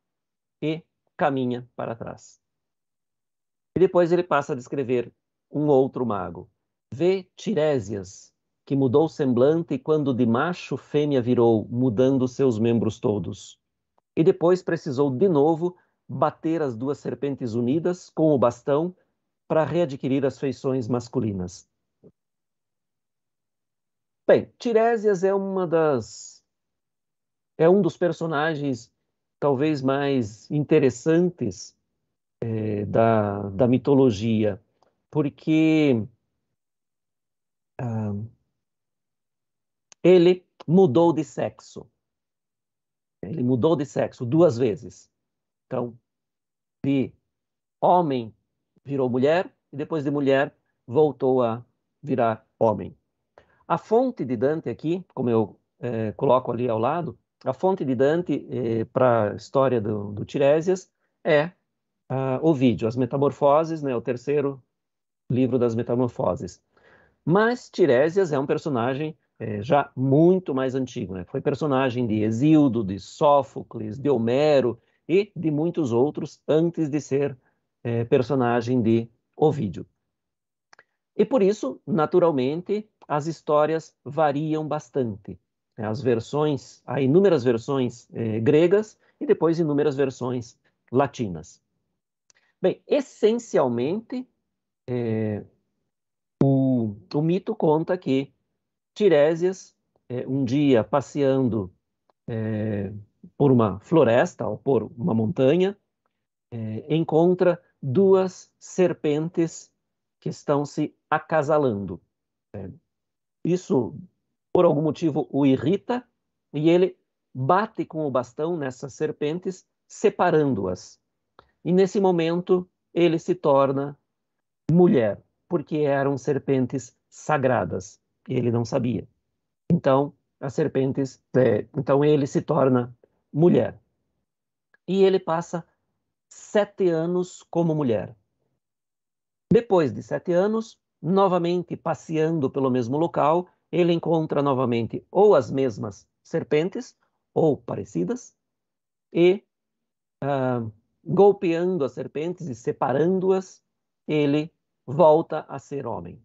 e caminha para trás. E depois ele passa a descrever um outro mago. Vê Tirésias, que mudou semblante e quando de macho fêmea virou, mudando seus membros todos. E depois precisou de novo bater as duas serpentes unidas com o bastão para readquirir as feições masculinas. Bem, Tiresias é uma das é um dos personagens talvez mais interessantes é, da, da mitologia, porque ah, ele mudou de sexo. Ele mudou de sexo duas vezes. Então, de homem virou mulher e depois de mulher voltou a virar homem. A fonte de Dante aqui, como eu é, coloco ali ao lado, a fonte de Dante é, para a história do, do Tiresias é ah, o vídeo, as Metamorfoses, né, o terceiro livro das Metamorfoses. Mas Tiresias é um personagem é, já muito mais antigo. Né? Foi personagem de Exildo, de Sófocles, de Homero, e de muitos outros antes de ser é, personagem de Ovídio. E por isso, naturalmente, as histórias variam bastante. Né? As versões, há inúmeras versões é, gregas e depois inúmeras versões latinas. Bem, essencialmente, é, o, o, mito conta que Tiresias, um dia passeando por uma floresta ou por uma montanha, é, encontra duas serpentes que estão se acasalando. É, isso, por algum motivo, o irrita e ele bate com o bastão nessas serpentes, separando-as. E nesse momento, ele se torna mulher, porque eram serpentes sagradas. Ele não sabia. Então, as serpentes, é, então ele se torna mulher. E ele passa sete anos como mulher. Depois de sete anos, novamente passeando pelo mesmo local, ele encontra novamente ou as mesmas serpentes, ou parecidas, e uh, golpeando as serpentes e separando-as, ele volta a ser homem.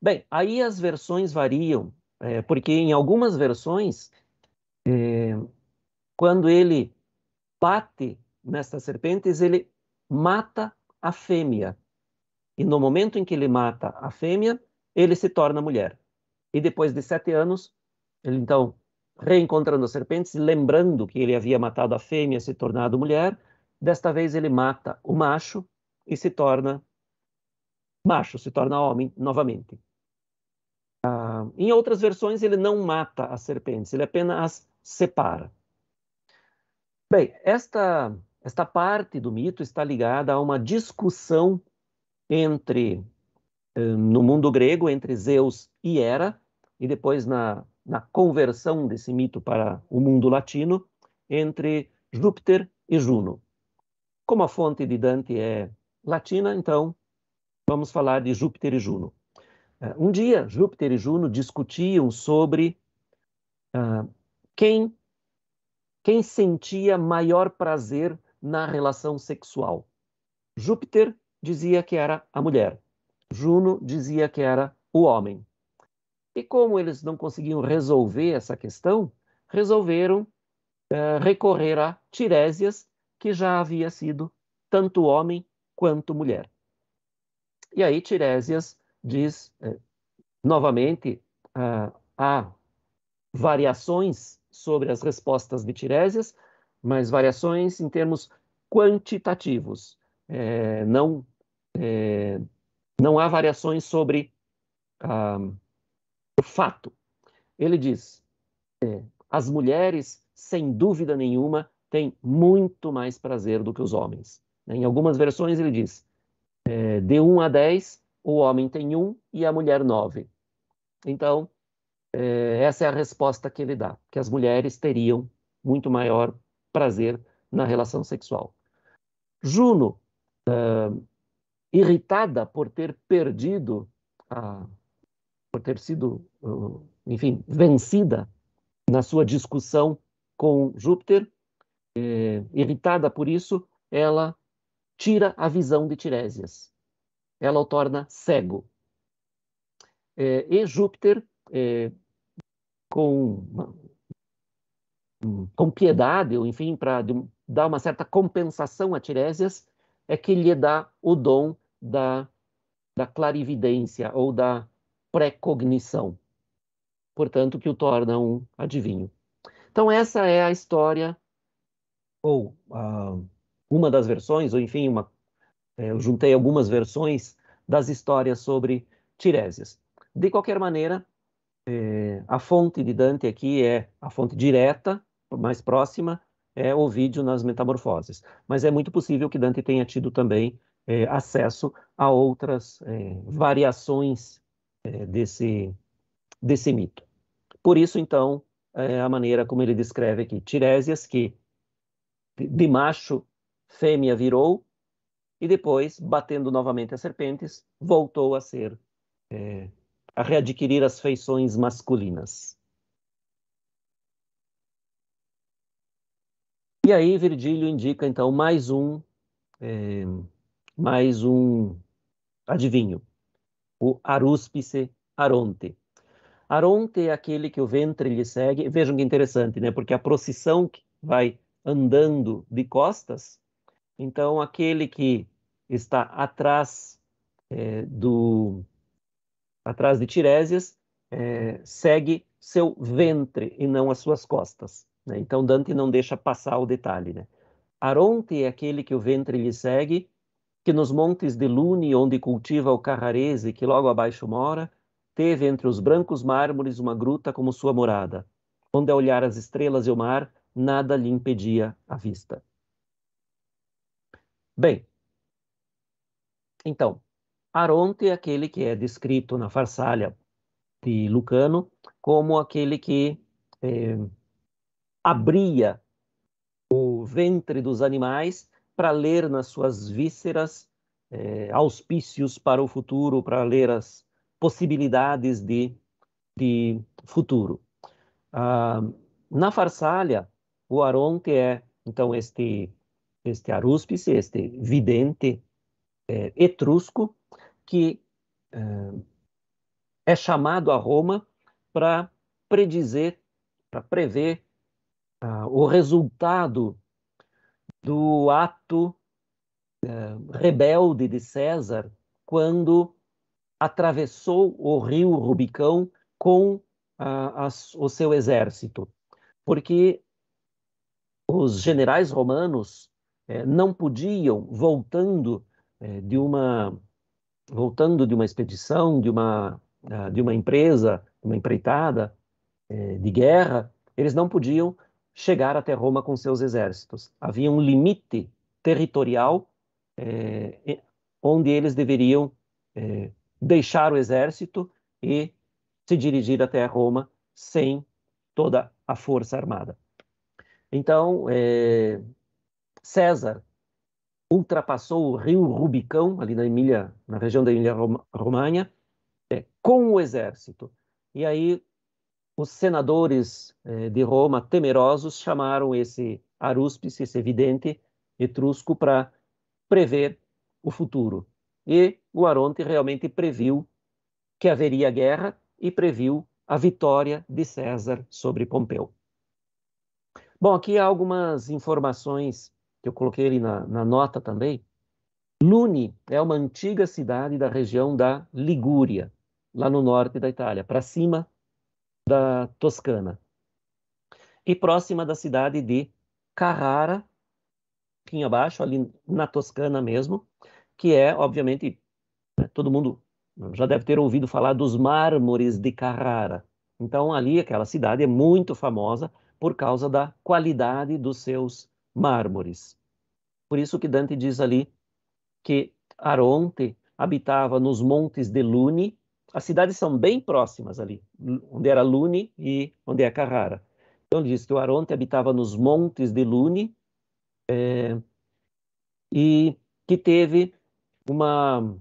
Bem, aí as versões variam, é, porque em algumas versões é, quando ele bate nessas serpentes, ele mata a fêmea. E no momento em que ele mata a fêmea, ele se torna mulher. E depois de sete anos, ele então, reencontrando as serpentes, lembrando que ele havia matado a fêmea e se tornado mulher, desta vez ele mata o macho e se torna macho, se torna homem novamente. Ah, em outras versões, ele não mata as serpentes, ele apenas as separa. Bem, esta, esta parte do mito está ligada a uma discussão entre eh, no mundo grego entre Zeus e Hera e depois na, na conversão desse mito para o mundo latino entre Júpiter e Juno. Como a fonte de Dante é latina, então vamos falar de Júpiter e Juno. Eh, um dia, Júpiter e Juno discutiam sobre uh, quem quem sentia maior prazer na relação sexual. Júpiter dizia que era a mulher, Juno dizia que era o homem. E como eles não conseguiam resolver essa questão, resolveram eh, recorrer a Tirésias, que já havia sido tanto homem quanto mulher. E aí Tirésias diz eh, novamente ah, há variações sobre as respostas vitirésias, mas variações em termos quantitativos. É, não, é, não há variações sobre ah, o fato. Ele diz: é, as mulheres, sem dúvida nenhuma, têm muito mais prazer do que os homens. Né, em algumas versões ele diz: é, de 1 a 10, o homem tem 1 e a mulher 9. Então, é, essa é a resposta que ele dá, que as mulheres teriam muito maior prazer na relação sexual. Juno, uh, irritada por ter perdido, a, por ter sido, uh, enfim, vencida na sua discussão com Júpiter, é, irritada por isso, ela tira a visão de Tiresias. Ela o torna cego. É, e Júpiter com, com piedade, ou enfim, para dar uma certa compensação a Tiresias, é que lhe dá o dom da, da clarividência ou da precognição. Portanto, que o torna um adivinho. Então, essa é a história, ou uh, uma das versões, ou enfim, uma, é, eu juntei algumas versões das histórias sobre Tiresias. De qualquer maneira, é, a fonte de Dante aqui é a fonte direta, mais próxima, é o vídeo nas Metamorfoses. Mas é muito possível que Dante tenha tido também é, acesso a outras é, variações é, desse, desse mito. Por isso, então, é, a maneira como ele descreve aqui, Tiresias, que de macho fêmea virou, e depois, batendo novamente as serpentes, voltou a ser é, a readquirir as feições masculinas. E aí Virgílio indica então mais um é, mais um adivinho, o Aruspice Aronte. Aronte é aquele que o ventre lhe segue. Vejam que interessante, né? Porque a procissão que vai andando de costas, então aquele que está atrás é, do atrás de Tiresias, é, segue seu ventre e não as suas costas. Né? Então Dante não deixa passar o detalhe. Né? Aronte é aquele que o ventre lhe segue, que nos montes de Lune, onde cultiva o carrarese que logo abaixo mora, teve entre os brancos mármores uma gruta como sua morada, onde a olhar as estrelas e o mar, nada lhe impedia a vista. Bem, então, Aronte é aquele que é descrito na Farsália de Lucano como aquele que é, abria o ventre dos animais para ler nas suas vísceras é, auspícios para o futuro, para ler as possibilidades de, de futuro. Ah, na Farsália, o Aronte é, então, este, este arúspice, este vidente é, etrusco, que uh, é chamado a Roma para predizer, para prever uh, o resultado do ato uh, rebelde de César quando atravessou o rio Rubicão com ah, o seu exército, porque os generais romanos eh, não podiam, voltando eh, de uma voltando de uma expedição, de uma, ah, de uma empresa, uma empreitada eh, de guerra, eles não podiam chegar até Roma com seus exércitos. Havia um limite territorial é, onde eles deveriam é, deixar o exército e se dirigir até Roma sem toda a força armada. Então, é, César ultrapassou o rio Rubicão, ali na Emília, na região da Emília România é, com o exército. E aí os senadores é, de Roma, temerosos, chamaram esse arúspice, esse vidente etrusco, para prever o futuro. E o Aronte realmente previu que haveria guerra e previu a vitória de César sobre Pompeu. Bom, aqui há algumas informações que eu coloquei ali na, na nota também, Luni é uma antiga cidade da região da Ligúria, lá no norte da Itália, para cima da Toscana, e próxima da cidade de Carrara, aqui abaixo, ali na Toscana mesmo, que é, obviamente, né, todo mundo já deve ter ouvido falar dos mármores de Carrara. Então, ali, aquela cidade é muito famosa por causa da qualidade dos seus mármores. Por isso que Dante diz ali que Aronte habitava nos montes de Lune. As cidades são bem próximas ali, onde era Lune e onde é Carrara. Então ele diz que o Aronte habitava nos montes de Lune é, e que teve uma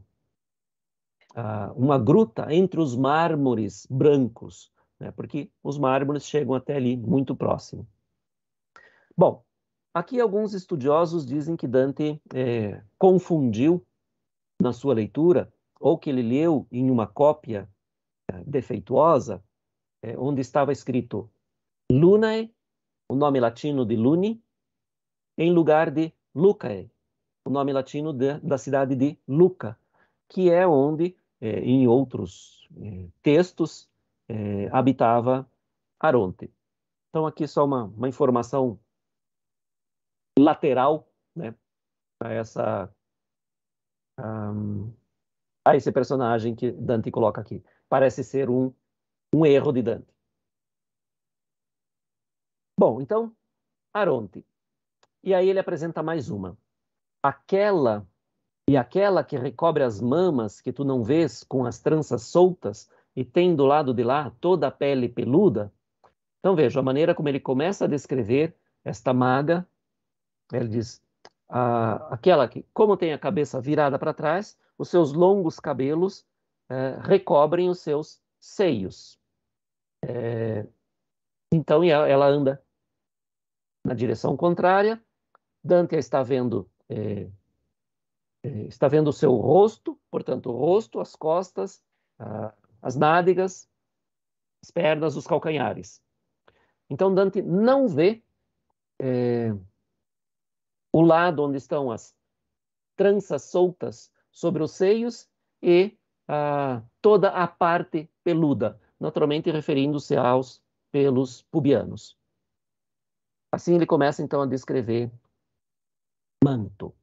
uma gruta entre os mármores brancos, né? porque os mármores chegam até ali muito próximo. Bom, Aqui alguns estudiosos dizem que Dante é, confundiu na sua leitura, ou que ele leu em uma cópia é, defeituosa, é, onde estava escrito Lunae, o nome latino de Luni, em lugar de Lucae, o nome latino de, da cidade de Luca, que é onde, é, em outros é, textos, é, habitava Aronte. Então, aqui só uma, uma informação lateral né, a essa um, a esse personagem que Dante coloca aqui. Parece ser um, um erro de Dante. Bom, então, Aronte. E aí ele apresenta mais uma. Aquela e aquela que recobre as mamas que tu não vês com as tranças soltas e tem do lado de lá toda a pele peluda. Então veja a maneira como ele começa a descrever esta maga ele diz: ah, aquela que, como tem a cabeça virada para trás, os seus longos cabelos eh, recobrem os seus seios. É, então ela anda na direção contrária. Dante está vendo é, é, está vendo o seu rosto, portanto o rosto, as costas, as nádegas, as pernas, os calcanhares. Então Dante não vê o lado onde estão as tranças soltas sobre os seios e ah, toda a parte peluda, naturalmente referindo-se aos pelos pubianos. Assim ele começa então a descrever manto.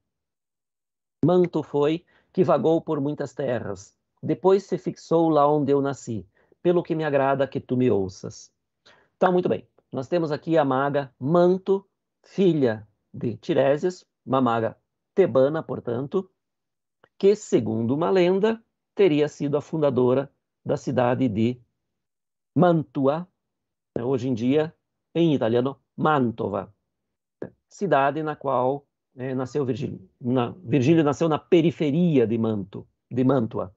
Manto foi que vagou por muitas terras, depois se fixou lá onde eu nasci, pelo que me agrada que tu me ouças. está muito bem, nós temos aqui a maga Manto, filha de Tiresias, maga tebana, portanto, que, segundo uma lenda, teria sido a fundadora da cidade de Mantua, né, hoje em dia, em italiano, Mantova, cidade na qual né, nasceu Virgílio. Na, Virgílio nasceu na periferia de, Manto, de Mantua.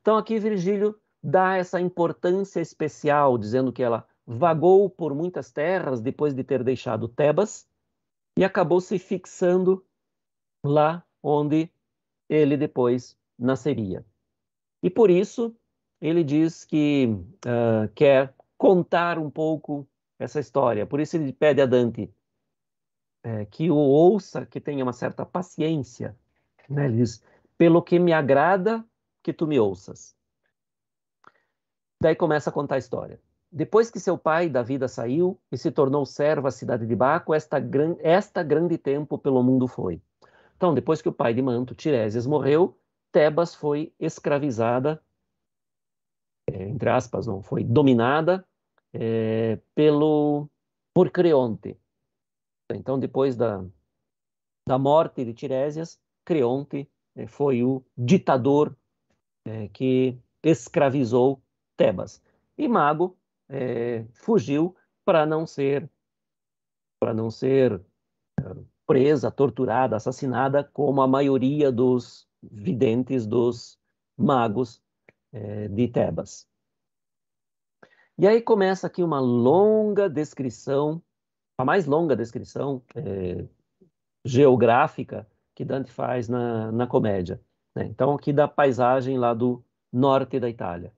Então, aqui, Virgílio dá essa importância especial, dizendo que ela vagou por muitas terras depois de ter deixado Tebas, e acabou se fixando lá onde ele depois nasceria. E por isso ele diz que uh, quer contar um pouco essa história. Por isso ele pede a Dante é, que o ouça, que tenha uma certa paciência. Né? Ele diz: pelo que me agrada, que tu me ouças. Daí começa a contar a história. Depois que seu pai da vida saiu e se tornou servo à cidade de Baco, esta, gran, esta grande tempo pelo mundo foi. Então, depois que o pai de Manto, Tiresias, morreu, Tebas foi escravizada, é, entre aspas, não, foi dominada é, pelo por Creonte. Então, depois da, da morte de Tiresias, Creonte é, foi o ditador é, que escravizou Tebas. E Mago é, fugiu para não ser para não ser é, presa, torturada, assassinada, como a maioria dos videntes, dos magos é, de Tebas. E aí começa aqui uma longa descrição, a mais longa descrição é, geográfica que Dante faz na, na comédia. Né? Então, aqui da paisagem lá do norte da Itália.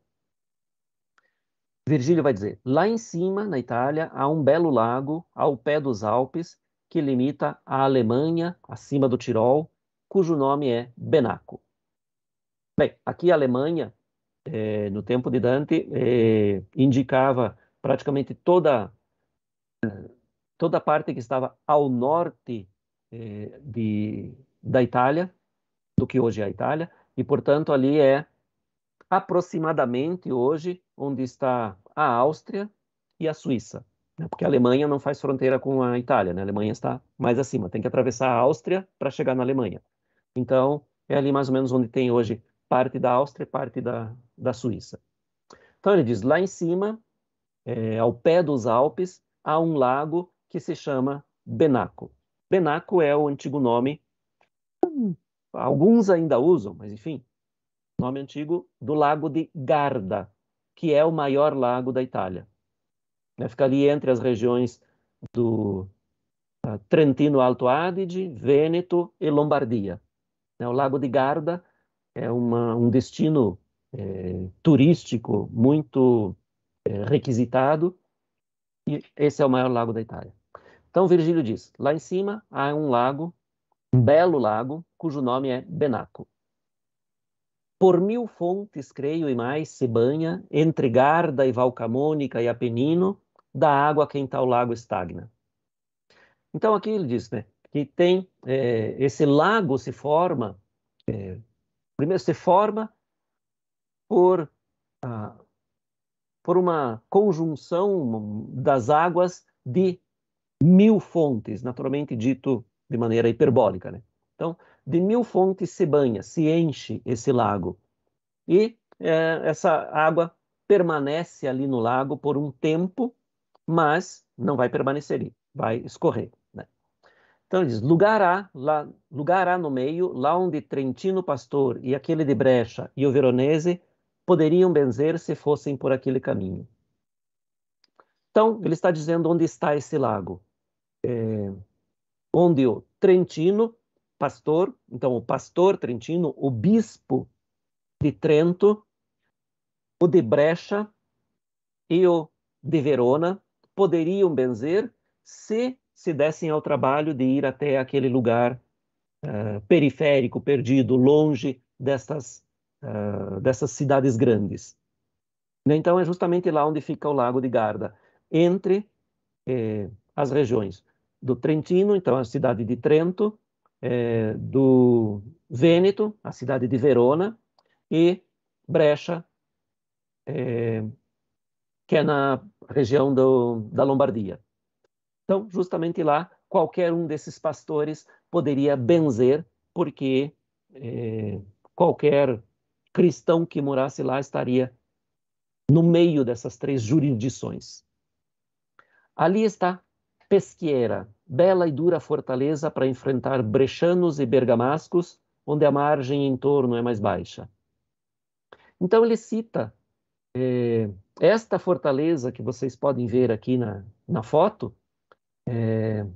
Virgílio vai dizer: lá em cima, na Itália, há um belo lago ao pé dos Alpes que limita a Alemanha, acima do Tirol, cujo nome é Benaco. Bem, aqui a Alemanha, eh, no tempo de Dante, eh, indicava praticamente toda eh, toda a parte que estava ao norte de, da Itália, do que hoje é a Itália, e portanto ali é aproximadamente hoje onde está a Áustria e a Suíça, né? porque a Alemanha não faz fronteira com a Itália, né? a Alemanha está mais acima, tem que atravessar a Áustria para chegar na Alemanha. Então, é ali mais ou menos onde tem hoje parte da Áustria e parte da, da Suíça. Então, ele diz: lá em cima, é, ao pé dos Alpes, há um lago que se chama Benaco. Benaco é o antigo nome, alguns ainda usam, mas enfim, nome antigo, do Lago de Garda, que é o maior lago da Itália. Né? Fica ali entre as regiões do ah, Trentino Alto Adige, Vêneto e Lombardia. Né? O Lago de Garda é uma, um destino é, turístico muito é, requisitado e esse é o maior lago da Itália. Então Virgílio diz: lá em cima há um lago, um belo lago, cujo nome é Benaco por mil fontes, creio e mais, se banha, entre Garda e Valcamônica e Apenino, da água em tal lago estagna. Então aqui ele diz né, que tem é, esse lago se forma, é, primeiro se forma por, ah, por uma conjunção das águas de mil fontes, naturalmente dito de maneira hiperbólica. Né? Então, de mil fontes se banha, se enche esse lago. E é, essa água permanece ali no lago por um tempo, mas não vai permanecer, ali, vai escorrer. Né? Então ele diz: lugar há, lá, lugar há no meio, lá onde Trentino Pastor e aquele de Brecha e o Veronese poderiam benzer se fossem por aquele caminho. Então, ele está dizendo onde está esse lago. É, onde o Trentino pastor, então o pastor trentino, o bispo de Trento, o de Brecha e o de Verona poderiam benzer se se dessem ao trabalho de ir até aquele lugar uh, periférico, perdido, longe destas, uh, dessas cidades grandes. Então é justamente lá onde fica o Lago de Garda, entre eh, as regiões do Trentino, então a cidade de Trento, é, do Vêneto, a cidade de Verona, e Brecha, é, que é na região do, da Lombardia. Então, justamente lá, qualquer um desses pastores poderia benzer, porque é, qualquer cristão que morasse lá estaria no meio dessas três jurisdições. Ali está Pesquiera, bela e dura fortaleza para enfrentar brechanos e bergamascos, onde a margem em torno é mais baixa. Então ele cita é, esta fortaleza que vocês podem ver aqui na, na foto, é,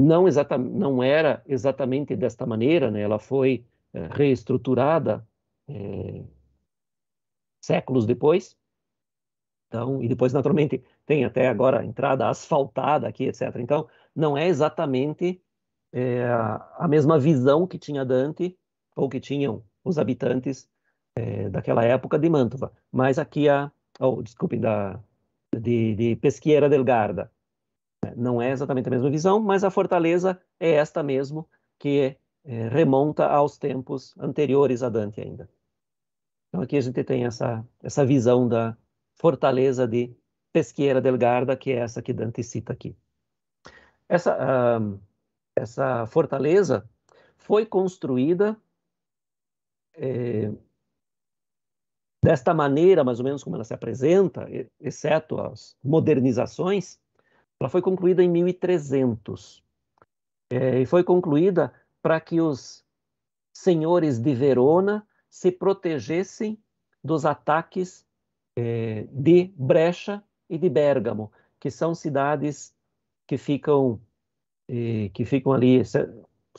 não, exata, não era exatamente desta maneira, né? ela foi é, reestruturada é, séculos depois. Então, e depois, naturalmente, tem até agora a entrada asfaltada aqui, etc. Então, não é exatamente é, a mesma visão que tinha Dante ou que tinham os habitantes é, daquela época de Mantova, mas aqui a, oh, desculpe, da, de, de Pesquiera del Garda. É, não é exatamente a mesma visão, mas a fortaleza é esta mesmo, que é, remonta aos tempos anteriores a Dante ainda. Então aqui a gente tem essa, essa visão da fortaleza de Pesquiera del Garda, que é essa que Dante cita aqui. Essa, uh, essa fortaleza foi construída é, desta maneira, mais ou menos como ela se apresenta, exceto as modernizações, ela foi concluída em 1300 é, eh, e foi concluída para que os senhores de Verona se protegessem dos ataques é, de Brecha e de Bérgamo, que são cidades que ficam eh, que ficam ali. Se,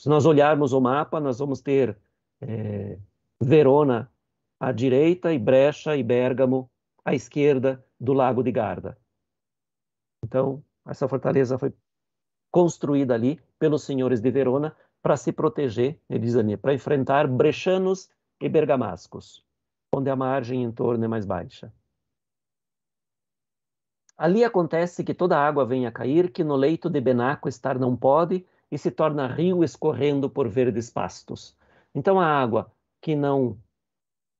nós olharmos o mapa, nós vamos ter eh, Verona à direita e Brecha e Bérgamo à esquerda do Lago de Garda. Então, essa fortaleza foi construída ali pelos senhores de Verona para se proteger, ele ali, para enfrentar brechanos e bergamascos, onde a margem em torno é mais baixa. Ali acontece que toda água venha a cair, que no leito de Benaco estar não pode, e se torna rio escorrendo por verdes pastos. Então a água que não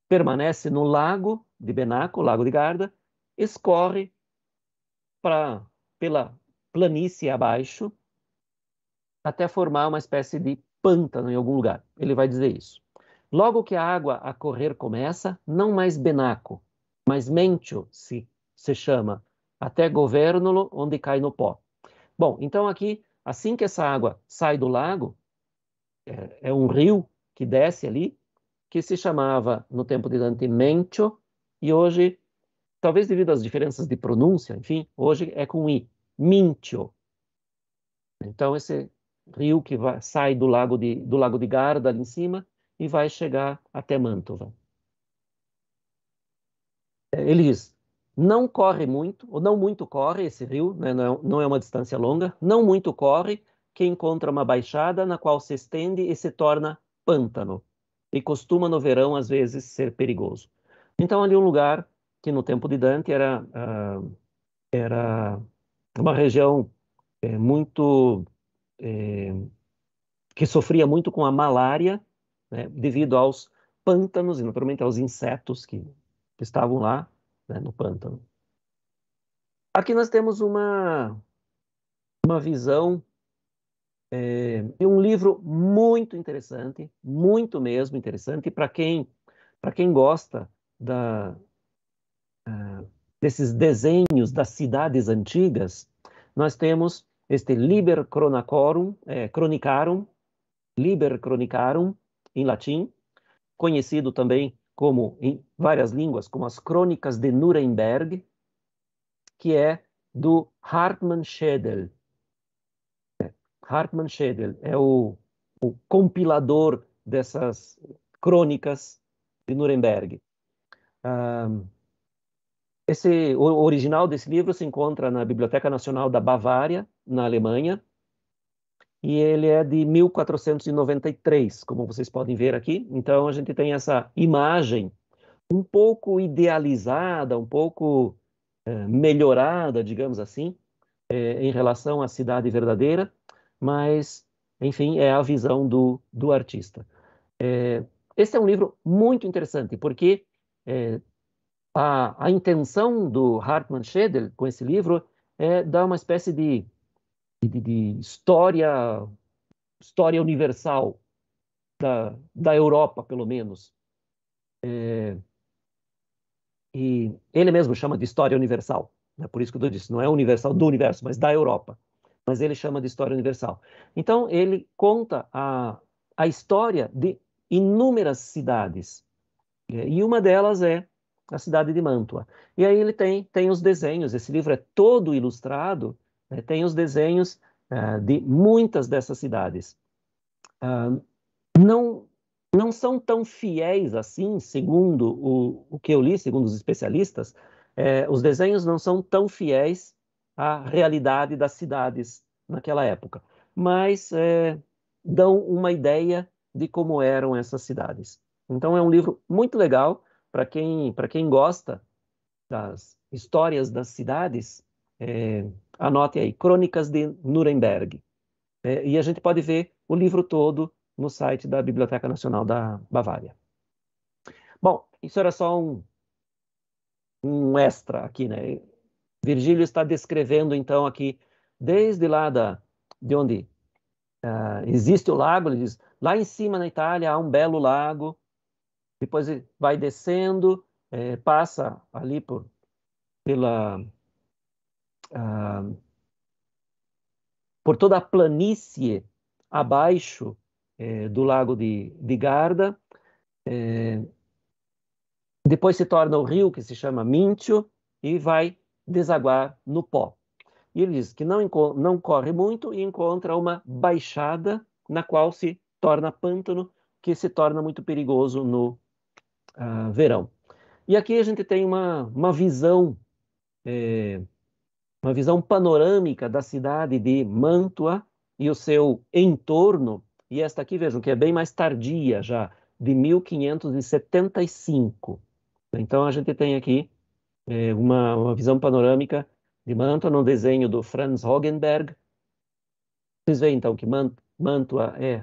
permanece no lago de Benaco, lago de Garda, escorre pela planície abaixo até formar uma espécie de pântano em algum lugar. Ele vai dizer isso. Logo que a água a correr começa, não mais Benaco, mas Mentio se, se chama até governo onde cai no pó. Bom, então aqui, assim que essa água sai do lago, é, é um rio que desce ali, que se chamava no tempo de Dante Mencho, e hoje, talvez devido às diferenças de pronúncia, enfim, hoje é com I, Mincio. Então, esse rio que vai, sai do lago, de, do lago de Garda, ali em cima, e vai chegar até Mantova. É, Elis, não corre muito, ou não muito corre esse rio, né? É não, é uma distância longa, não muito corre, que encontra uma baixada na qual se estende e se torna pântano, e costuma no verão, às vezes, ser perigoso. Então, ali um lugar que no tempo de Dante era, uh, era uma região é, muito. É, que sofria muito com a malária, né, devido aos pântanos e naturalmente aos insetos que estavam lá, né, no pântano. Aqui nós temos uma, uma visão é, de um livro muito interessante, muito mesmo interessante, para quem, quem gosta da, uh, desses desenhos das cidades antigas, nós temos este Liber Chronacorum, é, Chronicarum, Liber Chronicarum, em latim, conhecido também como em várias línguas, como as Crônicas de Nuremberg, que é do Hartmann Schedel. Hartmann Schedel é o, o compilador dessas crônicas de Nuremberg. Um, esse, o original desse livro se encontra na Biblioteca Nacional da Bavária, na Alemanha, e ele é de 1493, como vocês podem ver aqui. Então a gente tem essa imagem um pouco idealizada, um pouco é, melhorada, digamos assim, é, em relação à cidade verdadeira, mas, enfim, é a visão do, do artista. É, é um livro muito interessante, porque é, a, a intenção do Hartmann Schedel com esse livro é dar uma espécie de de, de história, história universal da, da Europa, pelo menos. É, e ele mesmo chama de história universal, né? por isso que eu disse, não é universal do universo, mas da Europa. Mas ele chama de história universal. Então, ele conta a, a história de inúmeras cidades. É, e uma delas é a cidade de Mantua. E aí ele tem, tem os desenhos. Esse livro é todo ilustrado né? Tem os desenhos uh, de muitas dessas cidades. Uh, não, não são tão fiéis assim, segundo o, o que eu li, segundo os especialistas, eh, os desenhos não são tão fiéis à realidade das cidades naquela época, mas eh, dão uma ideia de como eram essas cidades. Então é um livro muito legal para quem para quem gosta das histórias das cidades. Anote aí, Crônicas de Nuremberg. É, e a gente pode ver o livro todo no site da Biblioteca Nacional da Bavária. Bom, isso era só um, um extra aqui, né? Virgílio está descrevendo, então, aqui, desde lá da, de onde uh, existe o lago, ele diz, lá em cima na Itália há um belo lago, depois vai descendo, é, passa ali por, pela ah, por toda a planície abaixo eh, do lago de, de Garda. Eh, depois se torna o rio que se chama Mintio e vai desaguar no pó. E ele diz que não, não corre muito e encontra uma baixada na qual se torna pântano, que se torna muito perigoso no ah, verão. E aqui a gente tem uma, uma visão eh, uma visão panorâmica da cidade de Mantua e o seu entorno. E esta aqui, vejam, que é bem mais tardia já, de 1575. Então a gente tem aqui é, uma, uma visão panorâmica de Mantua no desenho do Franz Hogenberg. Vocês veem então que Mantua é,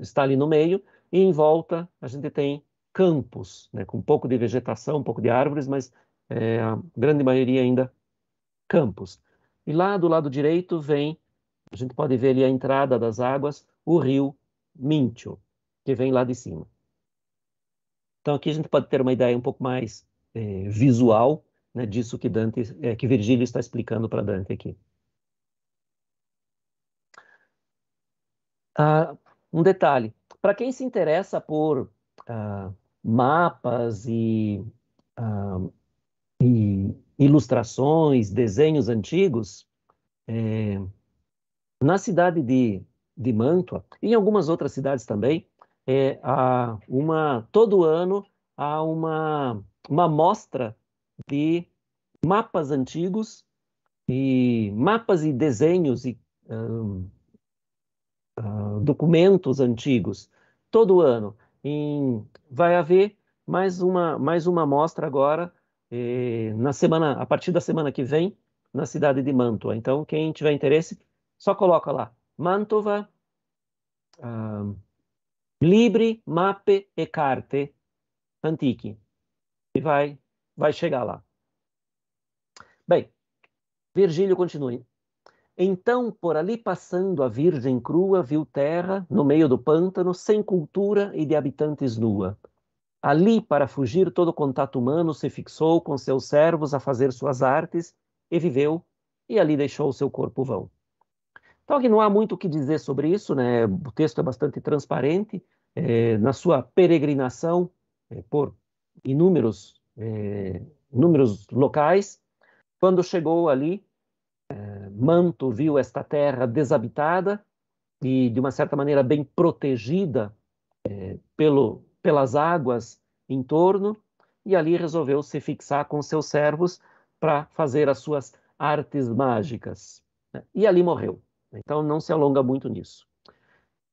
está ali no meio e em volta a gente tem campos, né, com um pouco de vegetação, um pouco de árvores, mas é, a grande maioria ainda campos. E lá do lado direito vem, a gente pode ver ali a entrada das águas, o rio Mincho, que vem lá de cima. Então aqui a gente pode ter uma ideia um pouco mais é, visual né, disso que Dante, é, que Virgílio está explicando para Dante aqui. Ah, um detalhe, para quem se interessa por ah, mapas e, ah, e ilustrações, desenhos antigos, é, na cidade de, de Mantua, e em algumas outras cidades também, é, há uma, todo ano há uma, uma mostra de mapas antigos e mapas e desenhos e um, uh, documentos antigos todo ano. Em, vai haver mais uma mais uma mostra agora eh, na semana, a partir da semana que vem, na cidade de Mantua. Então, quem tiver interesse, só coloca lá Mantova uh, ah, Libri Mappe e Carte Antique e vai vai chegar lá. Bem, Virgílio continua. Então, por ali passando, a virgem crua viu terra no meio do pântano, sem cultura e de habitantes nua. Ali, para fugir todo contato humano, se fixou com seus servos a fazer suas artes e viveu, e ali deixou o seu corpo vão. Então, aqui não há muito o que dizer sobre isso, né? o texto é bastante transparente. É, na sua peregrinação é, por inúmeros, é, inúmeros locais, quando chegou ali, é, Manto viu esta terra desabitada e, de uma certa maneira, bem protegida é, pelo pelas águas em torno e ali resolveu se fixar com seus servos para fazer as suas artes mágicas. Né? E ali morreu. Então não se alonga muito nisso.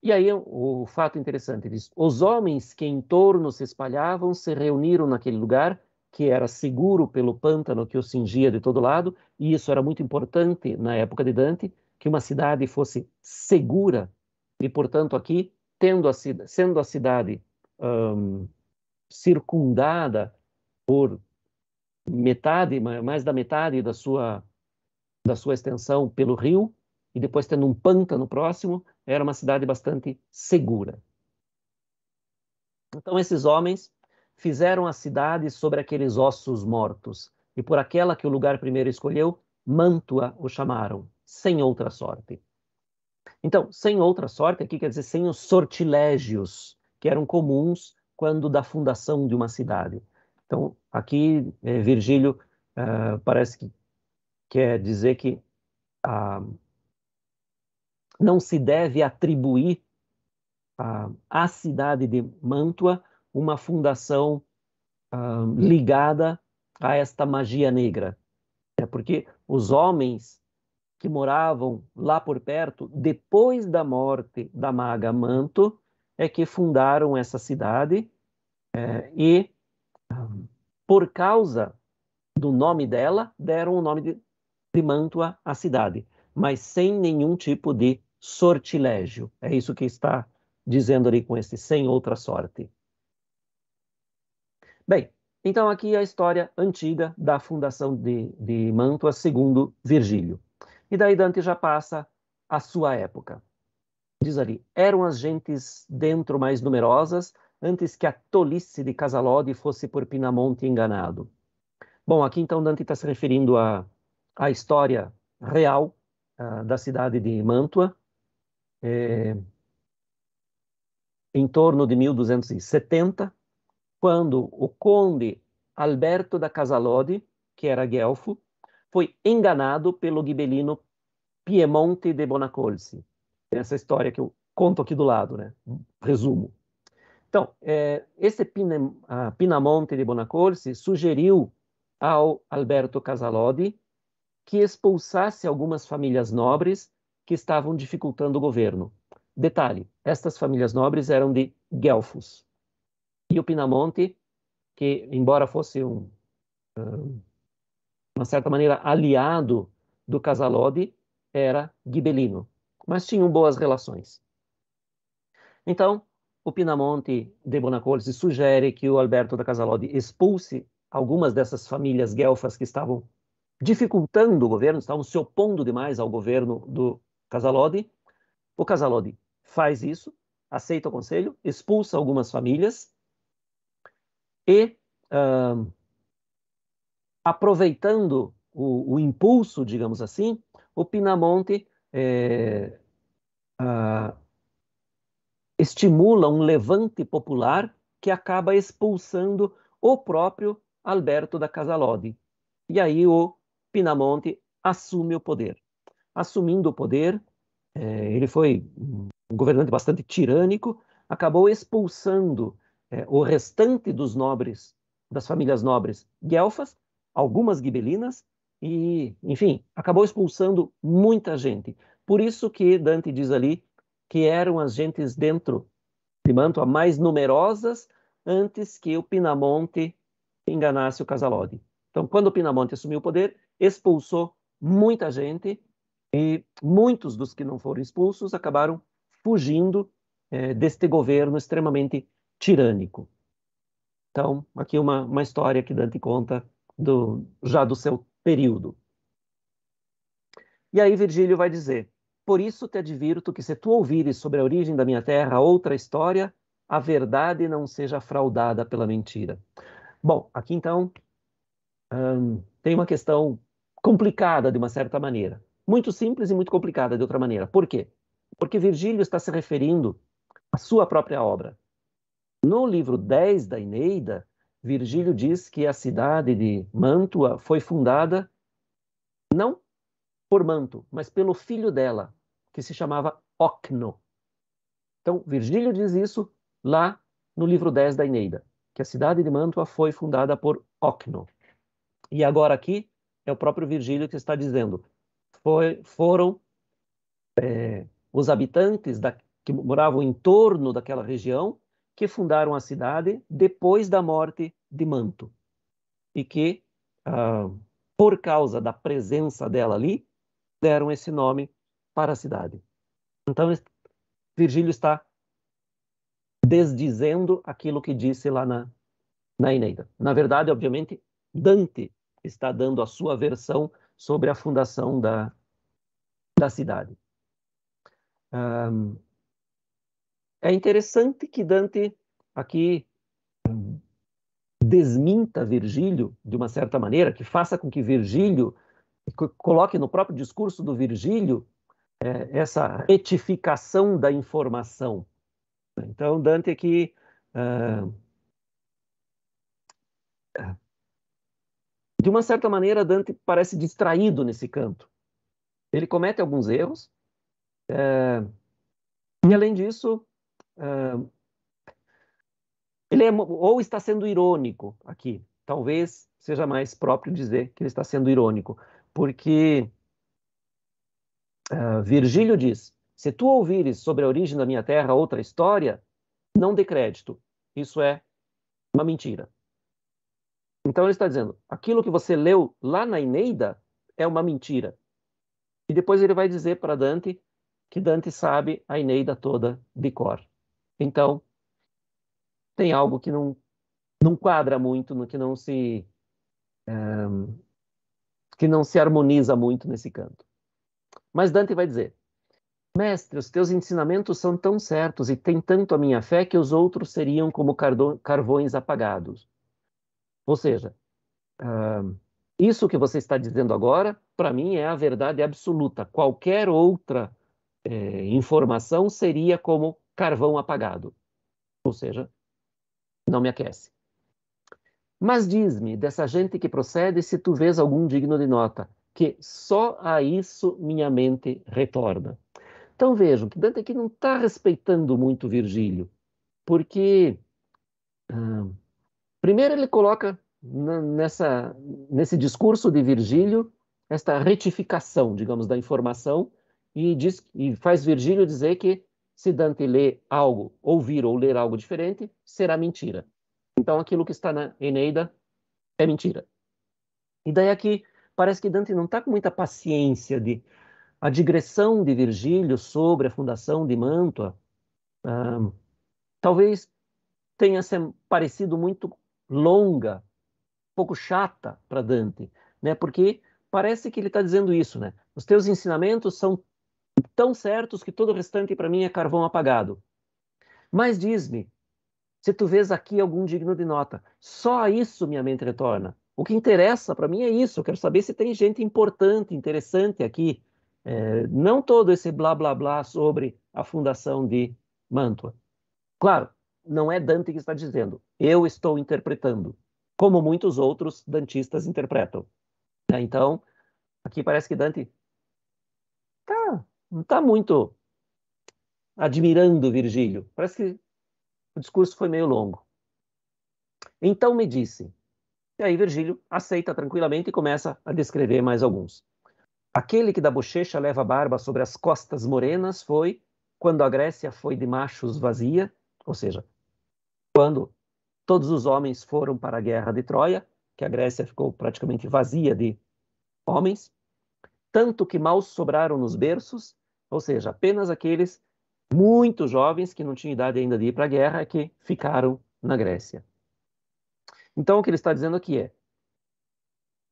E aí o fato interessante diz: os homens que em torno se espalhavam se reuniram naquele lugar que era seguro pelo pântano que o cingia de todo lado, e isso era muito importante na época de Dante, que uma cidade fosse segura. E portanto aqui, a, sendo a cidade um, circundada por metade, mais da metade da sua, da sua extensão pelo rio, e depois tendo um pântano próximo, era uma cidade bastante segura. Então esses homens fizeram a cidade sobre aqueles ossos mortos, e por aquela que o lugar primeiro escolheu, Mantua o chamaram, sem outra sorte. Então, sem outra sorte aqui quer dizer sem os sortilégios que eram comuns quando da fundação de uma cidade. Então, aqui, eh, Virgílio eh, parece que quer dizer que ah, não se deve atribuir ah, à cidade de Mantua uma fundação ah, ligada a esta magia negra. É porque os homens que moravam lá por perto, depois da morte da maga Manto, é que fundaram essa cidade é, e, por causa do nome dela, deram o nome de, de Mantua à cidade, mas sem nenhum tipo de sortilégio. É isso que está dizendo ali com esse sem outra sorte. Bem, então aqui a história antiga da fundação de, de Mantua segundo Virgílio. E daí Dante já passa a sua época diz ali, eram as gentes dentro mais numerosas, antes que a tolice de Casalodi fosse por Pinamonte enganado. Bom, aqui então Dante está se referindo à, à história real ah, da cidade de Mantua, é, em torno de 1270, quando o conde Alberto da Casalodi, que era guelfo, foi enganado pelo gibelino Piemonte de Bonacolsi, essa história que eu conto aqui do lado, né? Resumo. Então, é, esse Pinamonte de Bonacorsi sugeriu ao Alberto Casalodi que expulsasse algumas famílias nobres que estavam dificultando o governo. Detalhe: estas famílias nobres eram de guelfos. E o Pinamonte, que embora fosse um, ah, uma certa maneira aliado do Casalodi, era gibelino mas tinham boas relações. Então, o Pinamonte de Bonacolsi sugere que o Alberto da Casalodi expulse algumas dessas famílias guelfas que estavam dificultando o governo, estavam se opondo demais ao governo do Casalodi. O Casalodi faz isso, aceita o conselho, expulsa algumas famílias e, uh, aproveitando o, o, impulso, digamos assim, o Pinamonte eh, ah, estimula um levante popular que acaba expulsando o próprio Alberto da Casalodi. E aí o Pinamonte assume o poder. Assumindo o poder, eh, ele foi um governante bastante tirânico, acabou expulsando eh, o restante dos nobres, das famílias nobres guelfas, algumas gibelinas, e, enfim, acabou expulsando muita gente. Por isso que Dante diz ali que eram as gentes dentro de Mantua mais numerosas antes que o Pinamonte enganasse o Casalodi. Então, quando o Pinamonte assumiu o poder, expulsou muita gente e muitos dos que não foram expulsos acabaram fugindo eh, deste governo extremamente tirânico. Então, aqui uma, uma história que Dante conta do, já do seu período. E aí Virgílio vai dizer: por isso te advirto que se tu ouvires sobre a origem da minha terra outra história, a verdade não seja fraudada pela mentira. Bom, aqui então hum, tem uma questão complicada de uma certa maneira. Muito simples e muito complicada de outra maneira. Por quê? Porque Virgílio está se referindo à sua própria obra. No livro 10 da Eneida, Virgílio diz que a cidade de Mantua foi fundada não por Manto, mas pelo filho dela, que se chamava Ocno. Então, Virgílio diz isso lá no livro 10 da Eneida, que a cidade de Mantua foi fundada por Ocno. E agora aqui é o próprio Virgílio que está dizendo: foi, foram é, os habitantes da, que moravam em torno daquela região que fundaram a cidade depois da morte de Manto e que, ah, por causa da presença dela ali, deram esse nome para a cidade. Então, Virgílio está desdizendo aquilo que disse lá na, na Eneida. Na verdade, obviamente, Dante está dando a sua versão sobre a fundação da, da cidade. Um, é interessante que Dante aqui desminta Virgílio de uma certa maneira, que faça com que Virgílio coloque no próprio discurso do Virgílio é, essa retificação da informação. Então, Dante aqui. É, é, de uma certa maneira, Dante parece distraído nesse canto. Ele comete alguns erros, é, e além disso, é, ele é, ou está sendo irônico aqui. Talvez seja mais próprio dizer que ele está sendo irônico, porque ah, Virgílio diz: Se tu ouvires sobre a origem da minha terra outra história, não dê crédito. Isso é uma mentira. Então ele está dizendo: aquilo que você leu lá na Eneida é uma mentira. E depois ele vai dizer para Dante que Dante sabe a Eneida toda de cor. Então, tem algo que não, não quadra muito, no que não se. Ah, que não se harmoniza muito nesse canto. Mas Dante vai dizer: Mestre, os teus ensinamentos são tão certos e tem tanto a minha fé que os outros seriam como carvões apagados. Ou seja, uh, isso que você está dizendo agora, para mim, é a verdade absoluta. Qualquer outra eh, informação seria como carvão apagado. Ou seja, não me aquece. Mas diz-me, dessa gente que procede, se tu vês algum digno de nota que só a isso minha mente retorna. Então vejam que Dante aqui não está respeitando muito Virgílio, porque ah, primeiro ele coloca nessa, nesse discurso de Virgílio esta retificação, digamos, da informação e, diz, e faz Virgílio dizer que se Dante ler algo, ouvir ou ler algo diferente, será mentira. Então aquilo que está na Eneida é mentira. E daí aqui parece que Dante não está com muita paciência de a digressão de Virgílio sobre a fundação de Mantua. Um, ah, talvez tenha se parecido muito longa, um pouco chata para Dante, né? Porque parece que ele está dizendo isso, né? Os teus ensinamentos são tão certos que todo o restante para mim é carvão apagado. Mas diz-me, se tu vês aqui algum digno de nota, só a isso minha mente retorna. O que interessa para mim é isso. Eu quero saber se tem gente importante, interessante aqui. É, não todo esse blá blá blá sobre a fundação de Mantua. Claro, não é Dante que está dizendo. Eu estou interpretando, como muitos outros dantistas interpretam. É, então, aqui parece que Dante tá, não está muito admirando Virgílio. Parece que o discurso foi meio longo. Então me disse, e aí Virgílio aceita tranquilamente e começa a descrever mais alguns. Aquele que da bochecha leva a barba sobre as costas morenas foi quando a Grécia foi de machos vazia, ou seja, quando todos os homens foram para a guerra de Troia, que a Grécia ficou praticamente vazia de homens, tanto que mal sobraram nos berços, ou seja, apenas aqueles muito jovens que não tinham idade ainda de ir para a guerra é que ficaram na Grécia. Então, o que ele está dizendo aqui é: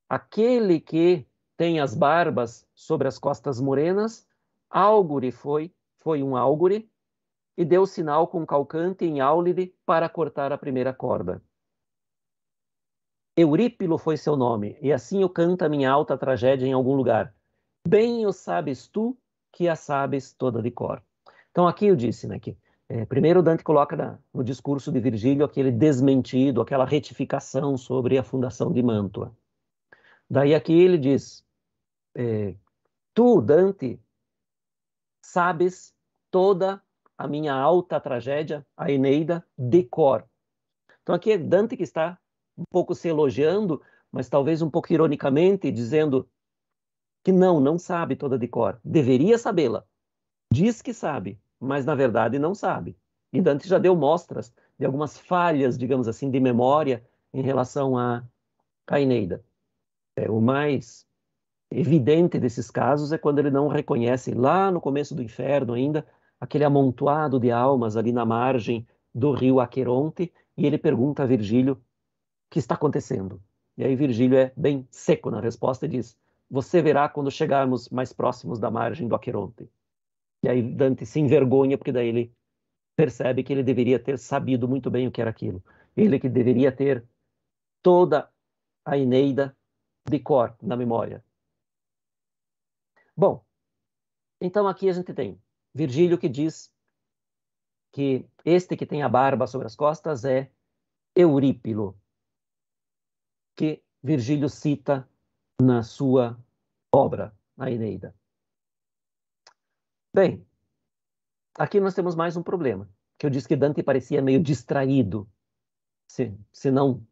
aquele que tem as barbas sobre as costas morenas, álgure foi, foi um álgure, e deu sinal com calcante em Áulide para cortar a primeira corda. Eurípilo foi seu nome, e assim eu canta minha alta tragédia em algum lugar. Bem o sabes tu, que a sabes toda de cor. Então aqui eu disse, né, que é, primeiro, Dante coloca na, no discurso de Virgílio aquele desmentido, aquela retificação sobre a fundação de Mantua. Daí aqui ele diz: é, Tu, Dante, sabes toda a minha alta tragédia, a Eneida, de cor. Então aqui é Dante que está um pouco se elogiando, mas talvez um pouco ironicamente, dizendo que não, não sabe toda de cor. Deveria sabê-la. Diz que sabe, mas na verdade não sabe. E Dante já deu mostras de algumas falhas, digamos assim, de memória em relação a, Caineida. É, o mais evidente desses casos é quando ele não reconhece, lá no começo do inferno ainda, aquele amontoado de almas ali na margem do rio Aqueronte, e ele pergunta a Virgílio o que está acontecendo. E aí Virgílio é bem seco na resposta e diz: Você verá quando chegarmos mais próximos da margem do Aqueronte. E aí Dante se envergonha, porque daí ele percebe que ele deveria ter sabido muito bem o que era aquilo. Ele que deveria ter toda a Eneida de cor na memória. Bom, então aqui a gente tem Virgílio que diz que este que tem a barba sobre as costas é Eurípilo, que Virgílio cita na sua obra, a Eneida. Bem, aqui nós temos mais um problema, que eu disse que Dante parecia meio distraído, se, se não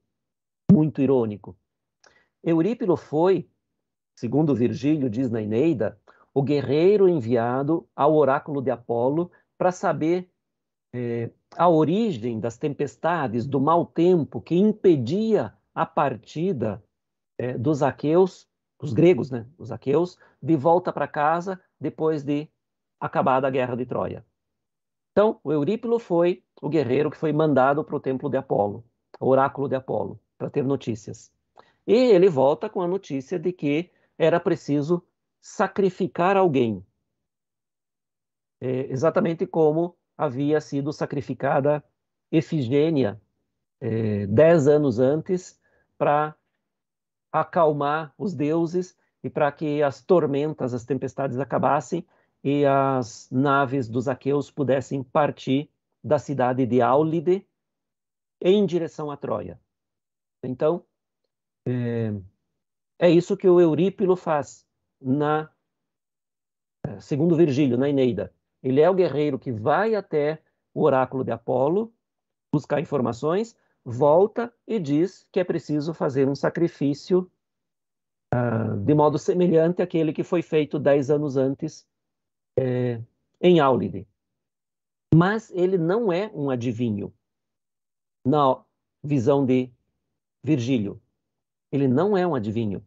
muito irônico. Eurípilo foi, segundo Virgílio diz na Eneida, o guerreiro enviado ao oráculo de Apolo para saber é, a origem das tempestades, do mau tempo que impedia a partida é, dos aqueus, dos gregos, né, os aqueus, de volta para casa depois de acabada a guerra de Troia. Então, o Eurípilo foi o guerreiro que foi mandado para o templo de Apolo, o oráculo de Apolo, para ter notícias. E ele volta com a notícia de que era preciso sacrificar alguém, é, exatamente como havia sido sacrificada Efigênia é, dez anos antes para acalmar os deuses e para que as tormentas, as tempestades acabassem e as naves dos aqueus pudessem partir da cidade de Áulide em direção a Troia. Então, é, é isso que o Eurípilo faz na é, segundo Virgílio, na Eneida. Ele é o guerreiro que vai até o oráculo de Apolo buscar informações, volta e diz que é preciso fazer um sacrifício uh, de modo semelhante àquele que foi feito dez anos antes é, em Áuride. Mas ele não é um adivinho, na visão de Virgílio. Ele não é um adivinho.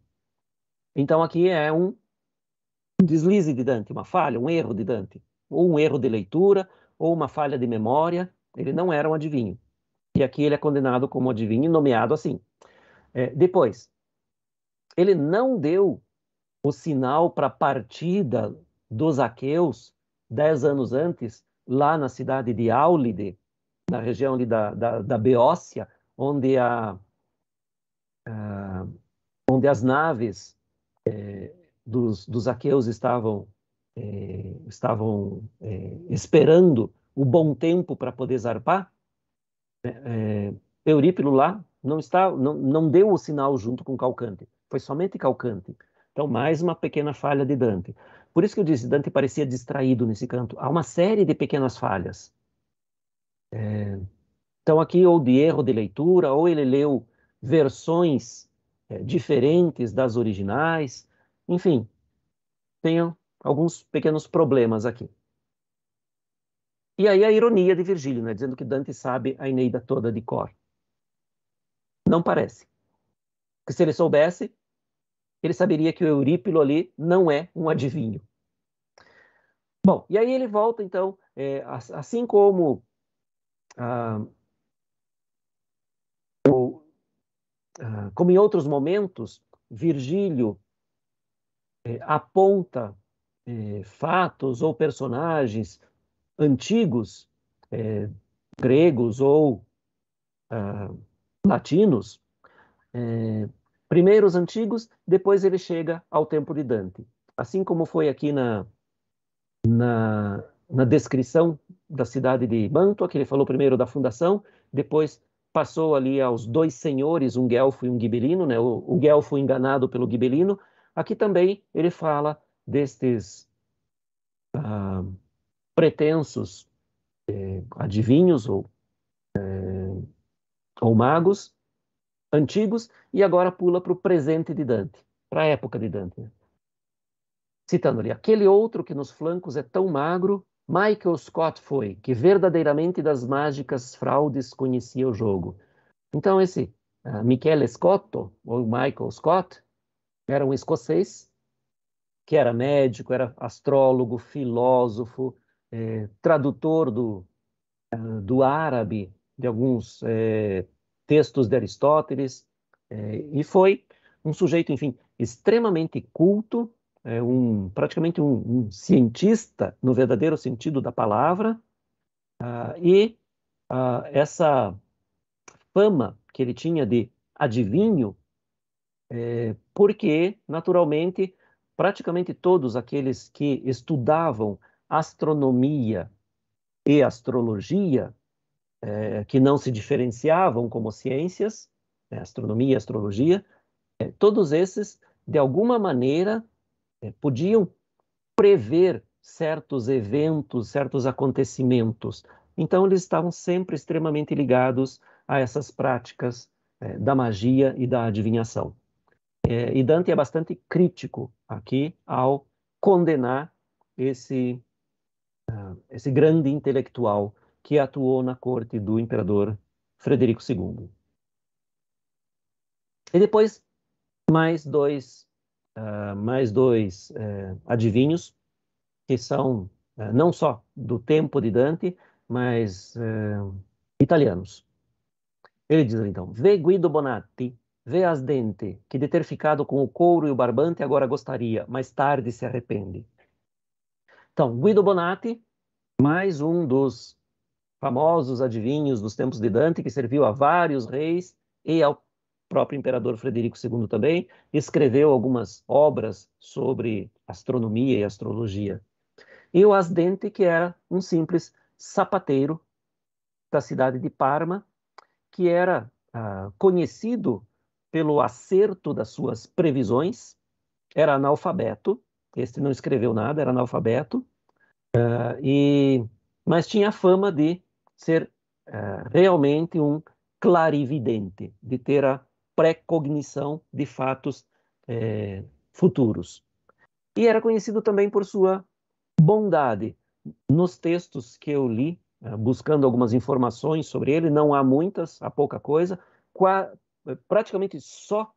Então aqui é um deslize de Dante, uma falha, um erro de Dante, ou um erro de leitura, ou uma falha de memória. Ele não era um adivinho. E aqui ele é condenado como adivinho e nomeado assim. É, depois, ele não deu o sinal para a partida dos aqueus, dez anos antes, lá na cidade de Áulide, na região ali da, da, da Beócia, onde, a, a, onde as naves é, dos, dos aqueus estavam, é, estavam é, esperando o bom tempo para poder zarpar. Né, Eurípilo lá não, está, não, não deu o sinal junto com Calcante, foi somente Calcante. Então, mais uma pequena falha de Dante. Por isso que eu disse, Dante parecia distraído nesse canto. Há uma série de pequenas falhas. É, então, aqui, ou de erro de leitura, ou ele leu versões é, diferentes das originais. Enfim, tenho alguns pequenos problemas aqui. E aí a ironia de Virgílio, né, dizendo que Dante sabe a Eneida toda de cor. Não parece. Porque se ele soubesse, ele saberia que o Eurípilo ali não é um adivinho. Bom, e aí ele volta, então, é, assim como ah, ah, como em outros momentos, Virgílio é, aponta é, fatos ou personagens antigos, é, gregos ou ah, latinos, é, primeiro os antigos, depois ele chega ao tempo de Dante. Assim como foi aqui na, na, na descrição da cidade de Mantua, que ele falou primeiro da fundação, depois passou ali aos dois senhores, um guelfo e um gibelino, né? o, o guelfo enganado pelo gibelino. Aqui também ele fala destes ah, pretensos eh, adivinhos ou, eh, ou magos antigos e agora pula para o presente de Dante, para a época de Dante. Né? citando-lhe: aquele outro que nos flancos é tão magro, Michael Scott foi, que verdadeiramente das mágicas fraudes conhecia o jogo. Então, esse uh, ah, Michele Scotto, ou Michael Scott, era um escocês que era médico, era astrólogo, filósofo, eh, tradutor do, ah, do árabe, de alguns eh, textos de Aristóteles, eh, e foi um sujeito, enfim, extremamente culto, é um, praticamente um, um, cientista, no verdadeiro sentido da palavra, uh, e uh, essa fama que ele tinha de adivinho, é, porque, naturalmente, praticamente todos aqueles que estudavam astronomia e astrologia, é, que não se diferenciavam como ciências, né, astronomia e astrologia, é, todos esses, de alguma maneira, é, podiam prever certos eventos, certos acontecimentos. Então, eles estavam sempre extremamente ligados a essas práticas é, da magia e da adivinhação. É, e Dante é bastante crítico aqui ao condenar esse, uh, esse grande intelectual que atuou na corte do imperador Frederico II. E depois, mais dois ah, mais dois eh, adivinhos, que são eh, não só do tempo de Dante, mas eh, italianos. Ele diz então: Vê Guido Bonatti, vê as dente, que de ter ficado com o couro e o barbante agora gostaria, mais tarde se arrepende. Então, Guido Bonatti, mais um dos famosos adivinhos dos tempos de Dante, que serviu a vários reis e ao próprio imperador Frederico II também, escreveu algumas obras sobre astronomia e astrologia. E o Asdente, que era um simples sapateiro da cidade de Parma, que era ah, conhecido pelo acerto das suas previsões, era analfabeto, este não escreveu nada, era analfabeto, ah, e, mas tinha a fama de ser ah, realmente um clarividente, de ter a precognição de fatos é, futuros. E era conhecido também por sua bondade. Nos textos que eu li, eh, buscando algumas informações sobre ele, não há muitas, há pouca coisa, eh, praticamente só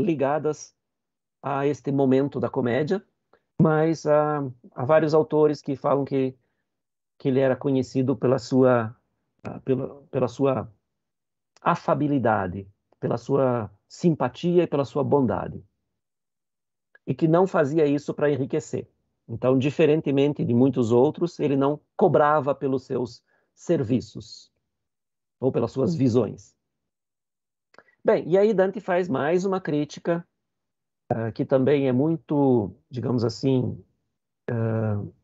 ligadas a este momento da comédia, mas há, há vários autores que falam que, que ele era conhecido pela sua, ah, pela, pela sua afabilidade, pela sua simpatia e pela sua bondade. E que não fazia isso para enriquecer. Então, diferentemente de muitos outros, ele não cobrava pelos seus serviços ou pelas suas visões. Bem, e aí Dante faz mais uma crítica uh, que também é muito, digamos assim, uh,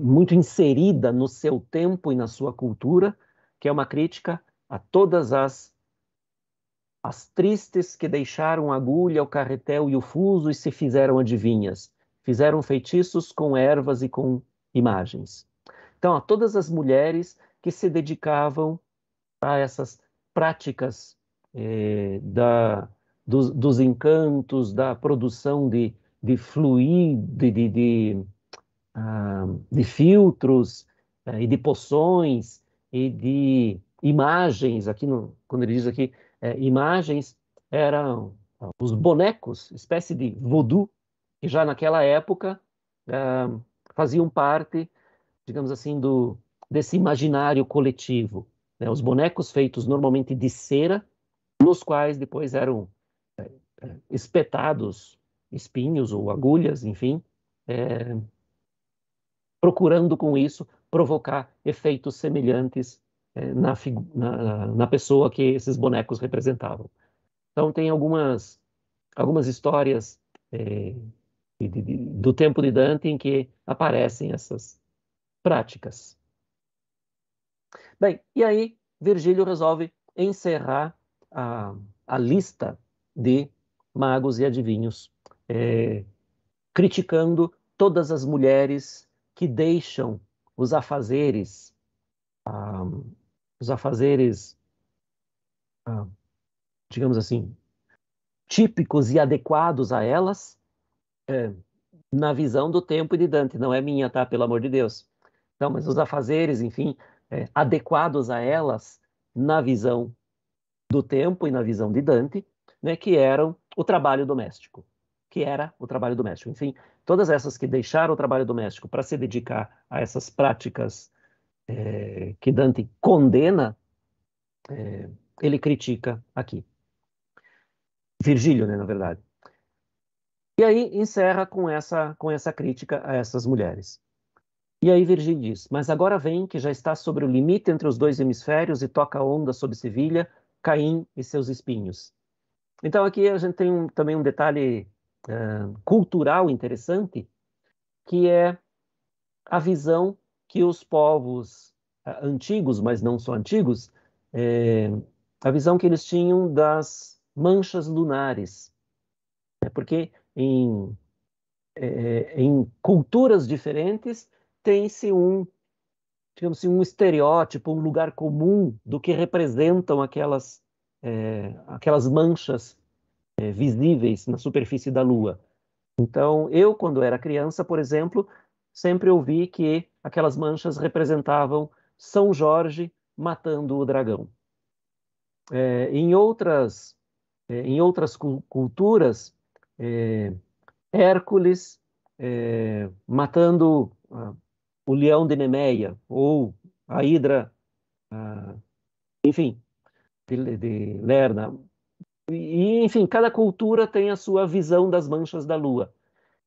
muito inserida no seu tempo e na sua cultura, que é uma crítica a todas as as tristes que deixaram a agulha, o carretel e o fuso e se fizeram adivinhas, fizeram feitiços com ervas e com imagens. Então, a todas as mulheres que se dedicavam a essas práticas é, da, dos, dos, encantos, da produção de, de fluido, de, de, de, ah, de filtros é, e de poções e de imagens, aqui no, quando ele diz aqui é, imagens eram os bonecos, espécie de voodoo, que já naquela época é, faziam parte, digamos assim, do, desse imaginário coletivo. Né? Os bonecos feitos normalmente de cera, nos quais depois eram é, é espetados espinhos ou agulhas, enfim, é, procurando com isso provocar efeitos semelhantes é, na, na, na, pessoa que esses bonecos representavam. Então, tem algumas, algumas histórias é, de, de, do tempo de Dante em que aparecem essas práticas. Bem, e aí Virgílio resolve encerrar a, a lista de magos e adivinhos, é, criticando todas as mulheres que deixam os afazeres, ah, os afazeres, ah, digamos assim, típicos e adequados a elas, é, na visão do tempo de Dante, não é minha, tá? Pelo amor de Deus. Não, mas os afazeres, enfim, é, adequados a elas na visão do tempo e na visão de Dante, né, que eram o trabalho doméstico, que era o trabalho doméstico. Enfim, todas essas que deixaram o trabalho doméstico para se dedicar a essas práticas é, que Dante condena, é, ele critica aqui. Virgílio, né, na verdade. E aí encerra com essa, com essa crítica a essas mulheres. E aí Virgílio diz: Mas agora vem que já está sobre o limite entre os dois hemisférios e toca a onda sobre Sevilha, Caim e seus espinhos. Então aqui a gente tem um, também um detalhe uh, cultural interessante, que é a visão que os povos ah, antigos, mas não só antigos, é, a visão que eles tinham das manchas lunares. É porque em, é, é em culturas diferentes tem-se um, digamos assim, um estereótipo, um lugar comum do que representam aquelas, é, aquelas manchas é, visíveis na superfície da Lua. Então, eu, quando era criança, por exemplo, sempre ouvi que aquelas manchas representavam São Jorge matando o dragão. É, em outras é, em outras culturas, é, Hércules é, matando ah, o leão de Nemeia ou a hidra, ah, enfim, de, de Lerna. E, enfim, cada cultura tem a sua visão das manchas da lua.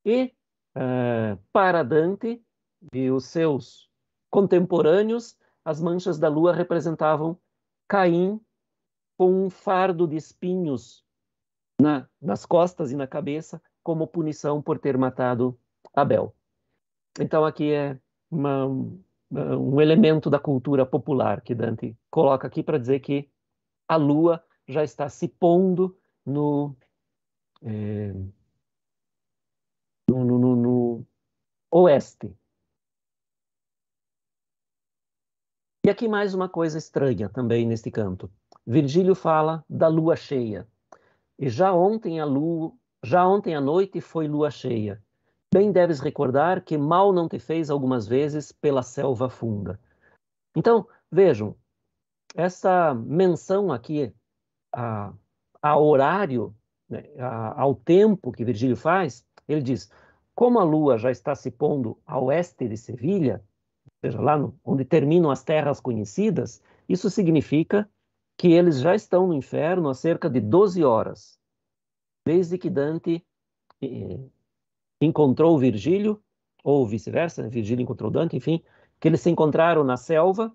E uh, para Dante e os seus contemporâneos, as manchas da lua representavam Caim com um fardo de espinhos na, nas costas e na cabeça, como punição por ter matado Abel. Então, aqui é uma, um elemento da cultura popular que Dante coloca aqui para dizer que a lua já está se pondo no, é, no, no oeste. E aqui mais uma coisa estranha também neste canto. Virgílio fala da lua cheia. E já ontem a lua, já ontem à noite foi lua cheia. Bem deves recordar que mal não te fez algumas vezes pela selva funda. Então, vejam, essa menção aqui a, a horário, né, a, ao tempo que Virgílio faz, ele diz: como a Lua já está se pondo a oeste de Sevilha, ou seja, lá no, onde terminam as terras conhecidas, isso significa que eles já estão no inferno há cerca de 12 horas, desde que Dante eh, encontrou Virgílio, ou vice-versa, Virgílio encontrou Dante, enfim, que eles se encontraram na selva,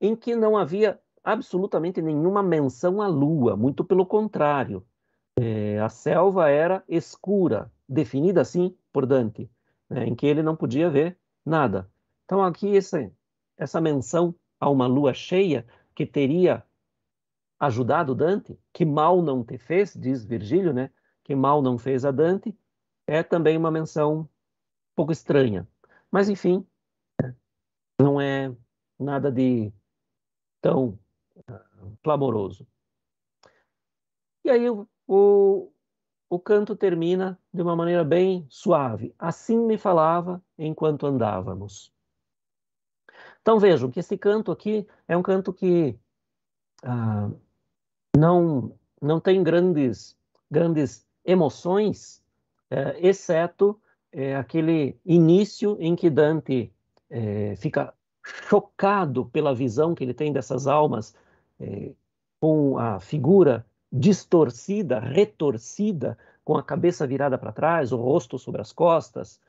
em que não havia absolutamente nenhuma menção à lua, muito pelo contrário. Eh, a selva era escura, definida assim por Dante, né, em que ele não podia ver nada. Então, aqui, esse, essa menção a uma lua cheia que teria ajudado Dante, que mal não te fez, diz Virgílio, né? Que mal não fez a Dante, é também uma menção um pouco estranha. Mas, enfim, não é nada de tão ah, clamoroso. E aí, o, o o canto termina de uma maneira bem suave. Assim me falava enquanto andávamos. Então vejam que esse canto aqui é um canto que ah, não não tem grandes grandes emoções, eh, exceto eh, aquele início em que Dante eh, fica chocado pela visão que ele tem dessas almas com a figura distorcida, retorcida, com a cabeça virada para trás, o rosto sobre as costas.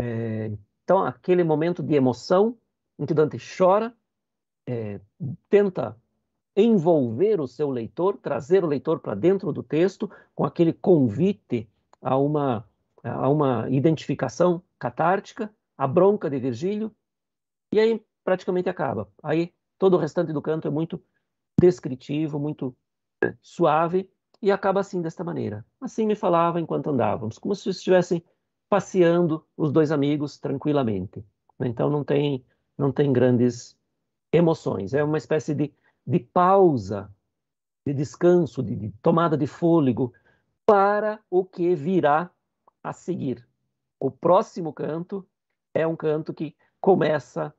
É, então, aquele momento de emoção em que Dante chora, é, tenta envolver o seu leitor, trazer o leitor para dentro do texto, com aquele convite a uma, a uma identificação catártica, a bronca de Virgílio, e aí praticamente acaba. Aí todo o restante do canto é muito descritivo, muito suave e acaba assim desta maneira. Assim me falava enquanto andávamos, como se estivessem passeando os dois amigos tranquilamente. Né? Então não tem não tem grandes emoções. É uma espécie de, de pausa, de descanso, de, de tomada de fôlego para o que virá a seguir. O próximo canto é um canto que começa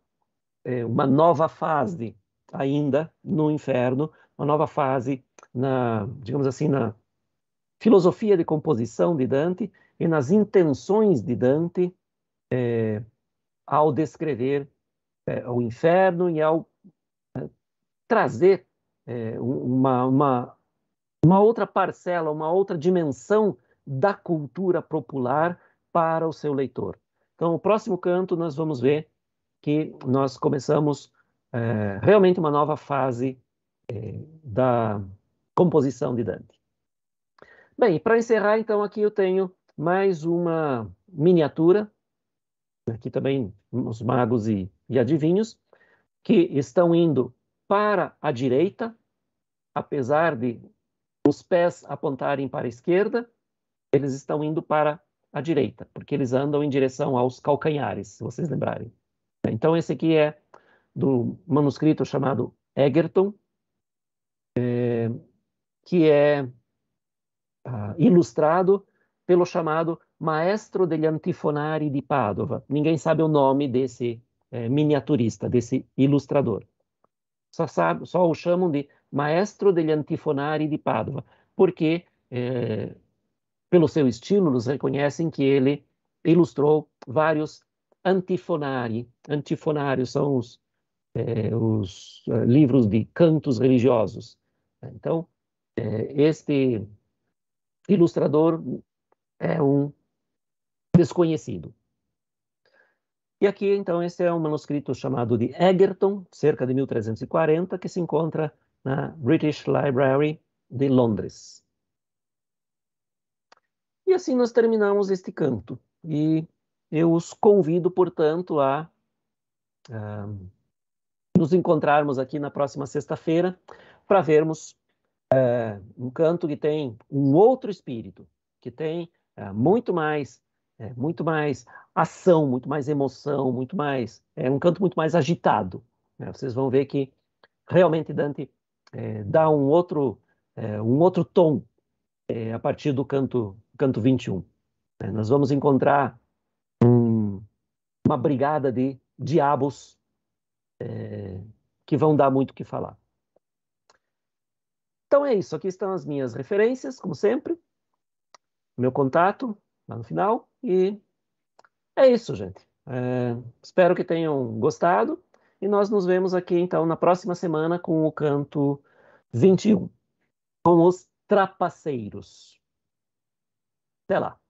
é, uma nova fase ainda no inferno, uma nova fase na, digamos assim, na filosofia de composição de Dante e nas intenções de Dante é, ao descrever é, o inferno e ao é, trazer uma, uma, uma outra parcela, uma outra dimensão da cultura popular para o seu leitor. Então, o próximo canto nós vamos ver que nós começamos realmente uma nova fase eh, da composição de Dante. Bem, para encerrar, então, aqui eu tenho mais uma miniatura, aqui né, também os magos e, e adivinhos, que estão indo para a direita, apesar de os pés apontarem para a esquerda, eles estão indo para a direita, porque eles andam em direção aos calcanhares, se vocês lembrarem. Então, esse aqui é do manuscrito chamado Egerton, é, que é ah, ilustrado pelo chamado Maestro degli Antifonari di Padova. Ninguém sabe o nome desse é, miniaturista, desse ilustrador. Só, sabe, só o chamam de Maestro degli Antifonari di Padova, porque, é, pelo seu estilo, nos reconhecem que ele ilustrou vários antifonari. Antifonários são os, é, os livros de cantos religiosos. Então, é, este ilustrador é um desconhecido. E aqui, então, esse é um manuscrito chamado de Egerton, cerca de 1340, que se encontra na British Library de Londres. E assim nós terminamos este canto. E eu os convido, portanto, a, a ah, nos encontrarmos aqui na próxima sexta-feira para vermos é, um canto que tem um outro espírito, que tem é, muito mais é, muito mais ação, muito mais emoção, muito mais é um canto muito mais agitado. Né? Vocês vão ver que realmente Dante é, dá um outro é, um outro tom é, a partir do canto canto 21. Né? Nós vamos encontrar um, uma brigada de diabos que vão dar muito o que falar. Então é isso, aqui estão as minhas referências, como sempre, meu contato lá no final, e é isso, gente. É, espero que tenham gostado, e nós nos vemos aqui, então, na próxima semana com o canto 21, com os trapaceiros. Até lá!